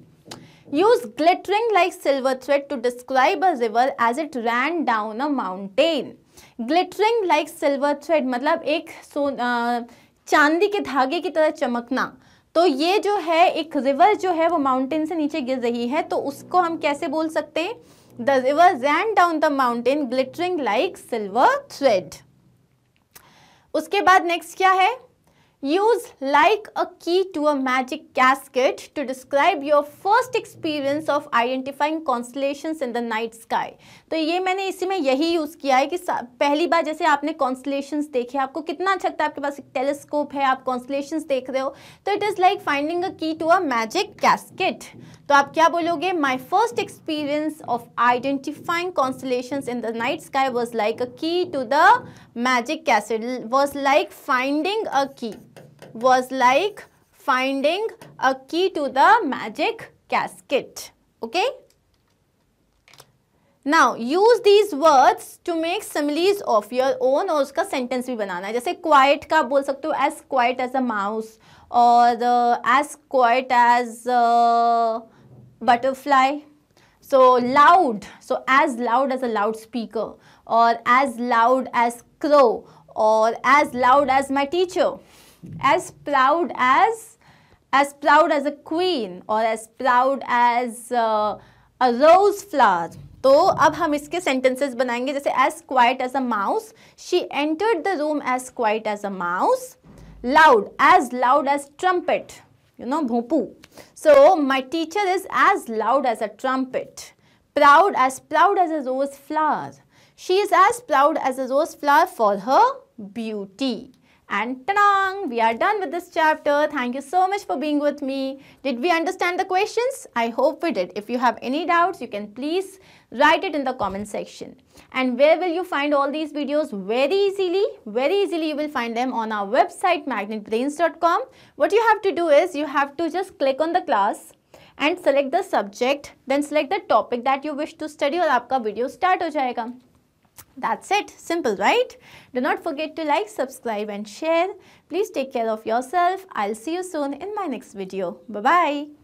use glittering like silver thread to describe a river as it ran down a mountain glittering like silver thread मतलब एक सो चांदी के धागे की तरह चमकना तो ये जो है एक रिवर जो है वो माउंटेन से नीचे गिर रही है तो उसको हम कैसे बोल सकते हैं the river ran down the mountain glittering like silver thread उसके बाद नेक्स्ट क्या है use like a key to a magic casket to describe your first experience of identifying constellations in the night sky तो ये मैंने इसी में यही यूज़ किया है कि पहली बार जैसे आपने कॉन्सलेशन देखे आपको कितना अच्छा लगता है आपके पास एक टेलीस्कोप है आप कॉन्सलेशन देख रहे हो तो it is like finding a key to a magic casket तो आप क्या बोलोगे my first experience of identifying constellation in the night sky was like a key to the magic casket was like finding a key was like finding a key to the magic casket okay now use these words to make similes of your own और उसका sentence भी बनाना है जैसे quite का बोल सकते हो as quiet as a mouse और as quiet as butterfly so loud so as loud as a loudspeaker or as loud as crow or as loud as my teacher as loud as as proud as a queen or as loud as uh, a rose flower So, अब हम इसके sentences बनाएंगे जैसे as quiet as a mouse she entered the room as quiet as a mouse loud as loud as trumpet you know भूपू so my teacher is as loud as a trumpet, proud as proud as a rose flower. She is as proud as a rose flower for her beauty. And ta We are done with this chapter. Thank you so much for being with me. Did we understand the questions? I hope we did. If you have any doubts, you can please write it in the comment section and where will you find all these videos very easily very easily you will find them on our website magnetbrains.com what you have to do is you have to just click on the class and select the subject then select the topic that you wish to study or आपका video start हो जाएगा That's it. Simple, right? Do not forget to like, subscribe and share. Please take care of yourself. I'll see you soon in my next video. Bye-bye.